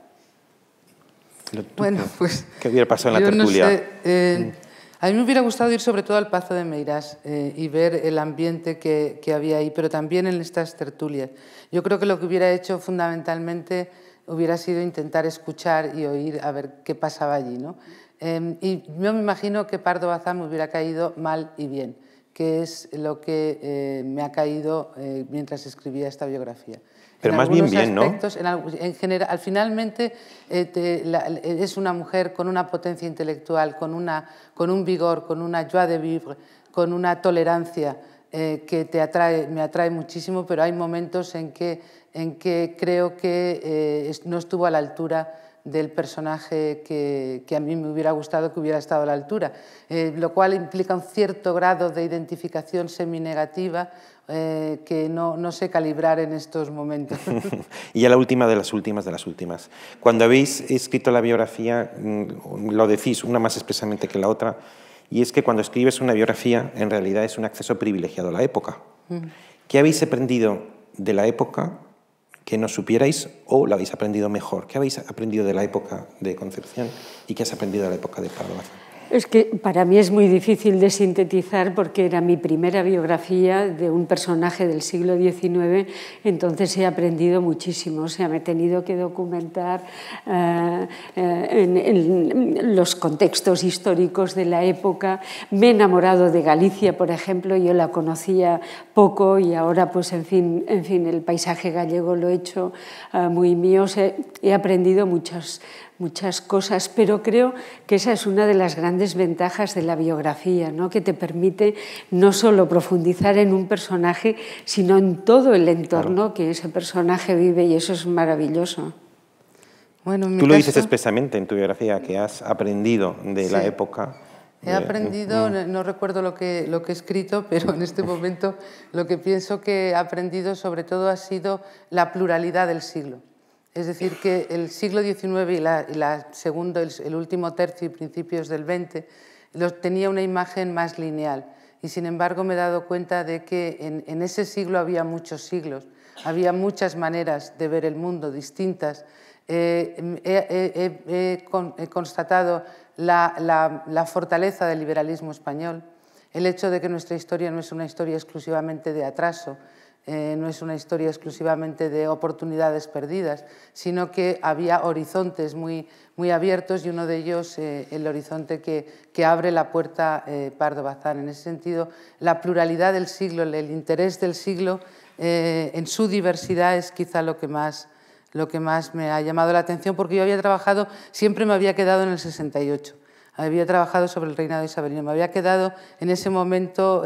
Bueno, pues... ¿Qué hubiera pasado en la tertulia? Eh, mm. A mí me hubiera gustado ir sobre todo al Pazo de Meirás eh, y ver el ambiente que, que, había ahí, pero también en estas tertulias. Yo creo que lo que hubiera hecho fundamentalmente hubiera sido intentar escuchar y oír a ver qué pasaba allí. ¿no? Em, y yo me imagino que Pardo Bazán me hubiera caído mal y bien, que es lo que eh, me ha caído eh, mientras escribía esta biografía. Pero más bien bien, ¿no? En, general, finalmente es eh, una mujer con una potencia intelectual, con, una, con un vigor, con una joie de vivre, con una tolerancia eh, que te me atrae muchísimo, pero hay momentos en que, en que creo que eh, no estuvo a la altura del personaje que, a mí me hubiera gustado que hubiera estado a la altura, eh, lo cual implica un cierto grado de identificación seminegativa negativa eh, que no, sé calibrar en estos momentos. y a la última de las últimas de las últimas. Cuando habéis escrito la biografía, mm, lo decís una más expresamente que la otra, y es que cuando escribes una biografía en realidad es un acceso privilegiado a la época. Mm. ¿Qué habéis aprendido de la época que no supierais o lo habéis aprendido mejor? ¿Qué habéis aprendido de la época de Concepción y qué has aprendido de la época de Pablo es que para mí es muy difícil de sintetizar porque era mi primera biografía de un personaje del siglo XIX, entonces he aprendido muchísimo, o sea, me he tenido que documentar eh, eh, en, los contextos históricos de la época. Me he enamorado de Galicia, por ejemplo, yo la conocía poco y ahora, pues, en fin, en fin el paisaje gallego lo he hecho eh, muy mío, he aprendido muchas, muchas cosas, pero creo que esa es una de las grandes ventajas de la biografía, ¿no? que te permite no solo profundizar en un personaje, sino en todo el entorno que ese personaje vive y eso es maravilloso. Bueno, Tú lo dices expresamente en tu biografía, que has aprendido de la época. He aprendido, mm. no, recuerdo lo que, lo que he escrito, pero en este momento lo que pienso que he aprendido sobre todo ha sido la pluralidad del siglo es decir, que el siglo XIX y, la, el, último tercio y principios del XX los, tenía una imagen más lineal. Y sin embargo me he dado cuenta de que en, ese siglo había muchos siglos, había muchas maneras de ver el mundo distintas. Eh, he constatado la fortaleza del liberalismo español, el hecho de que nuestra historia no es una historia exclusivamente de atraso, eh, no es una historia exclusivamente de oportunidades perdidas, sino que había horizontes muy, muy abiertos y uno de ellos eh, el horizonte que, abre la puerta eh, Pardo Bazán. En ese sentido, la pluralidad del siglo, el interés del siglo en su diversidad es quizá lo que más lo que más me ha llamado la atención porque yo había trabajado, siempre me había quedado en el 68, había trabajado sobre el reinado de isabelino, me había quedado en ese momento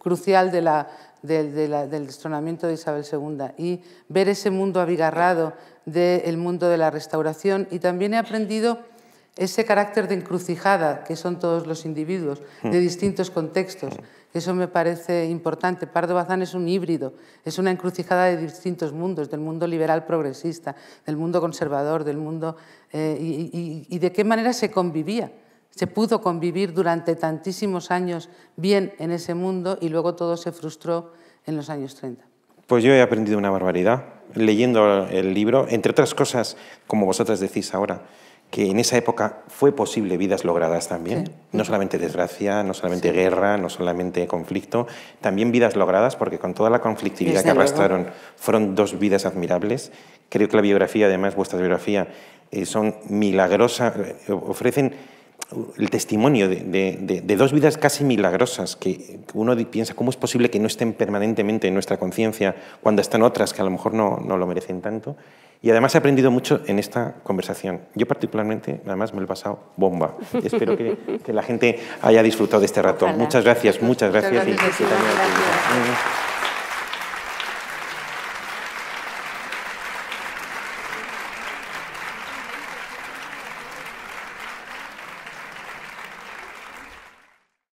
crucial de la, del destronamiento de Isabel II y ver ese mundo abigarrado del mundo de la restauración y también he aprendido ese carácter de encrucijada que son todos los individuos mm. de distintos contextos. Mm. Eso me parece importante. Pardo Bazán es un híbrido, es una encrucijada de distintos mundos, del mundo liberal progresista, del mundo conservador, del mundo... Eh, y de qué manera se convivía se pudo convivir durante tantísimos años bien en ese mundo y luego todo se frustró en los años 30. Pues yo he aprendido una barbaridad leyendo el libro, entre otras cosas, como vosotras decís ahora, que en esa época fue posible vidas logradas también, no solamente desgracia, no solamente guerra, no solamente conflicto, también vidas logradas, porque con toda la conflictividad que arrastraron fueron dos vidas admirables. Creo que la biografía, además vuestra biografía, eh, son milagrosas, eh, ofrecen el testimonio de, dos vidas casi milagrosas que, uno piensa cómo es posible que no estén permanentemente en nuestra conciencia cuando están otras que a lo mejor no, no, lo merecen tanto. Y además he aprendido mucho en esta conversación. Yo particularmente, además, me lo he pasado bomba. Espero que, la gente haya disfrutado de este rato. Muchas gracias, muchas gracias. gracias.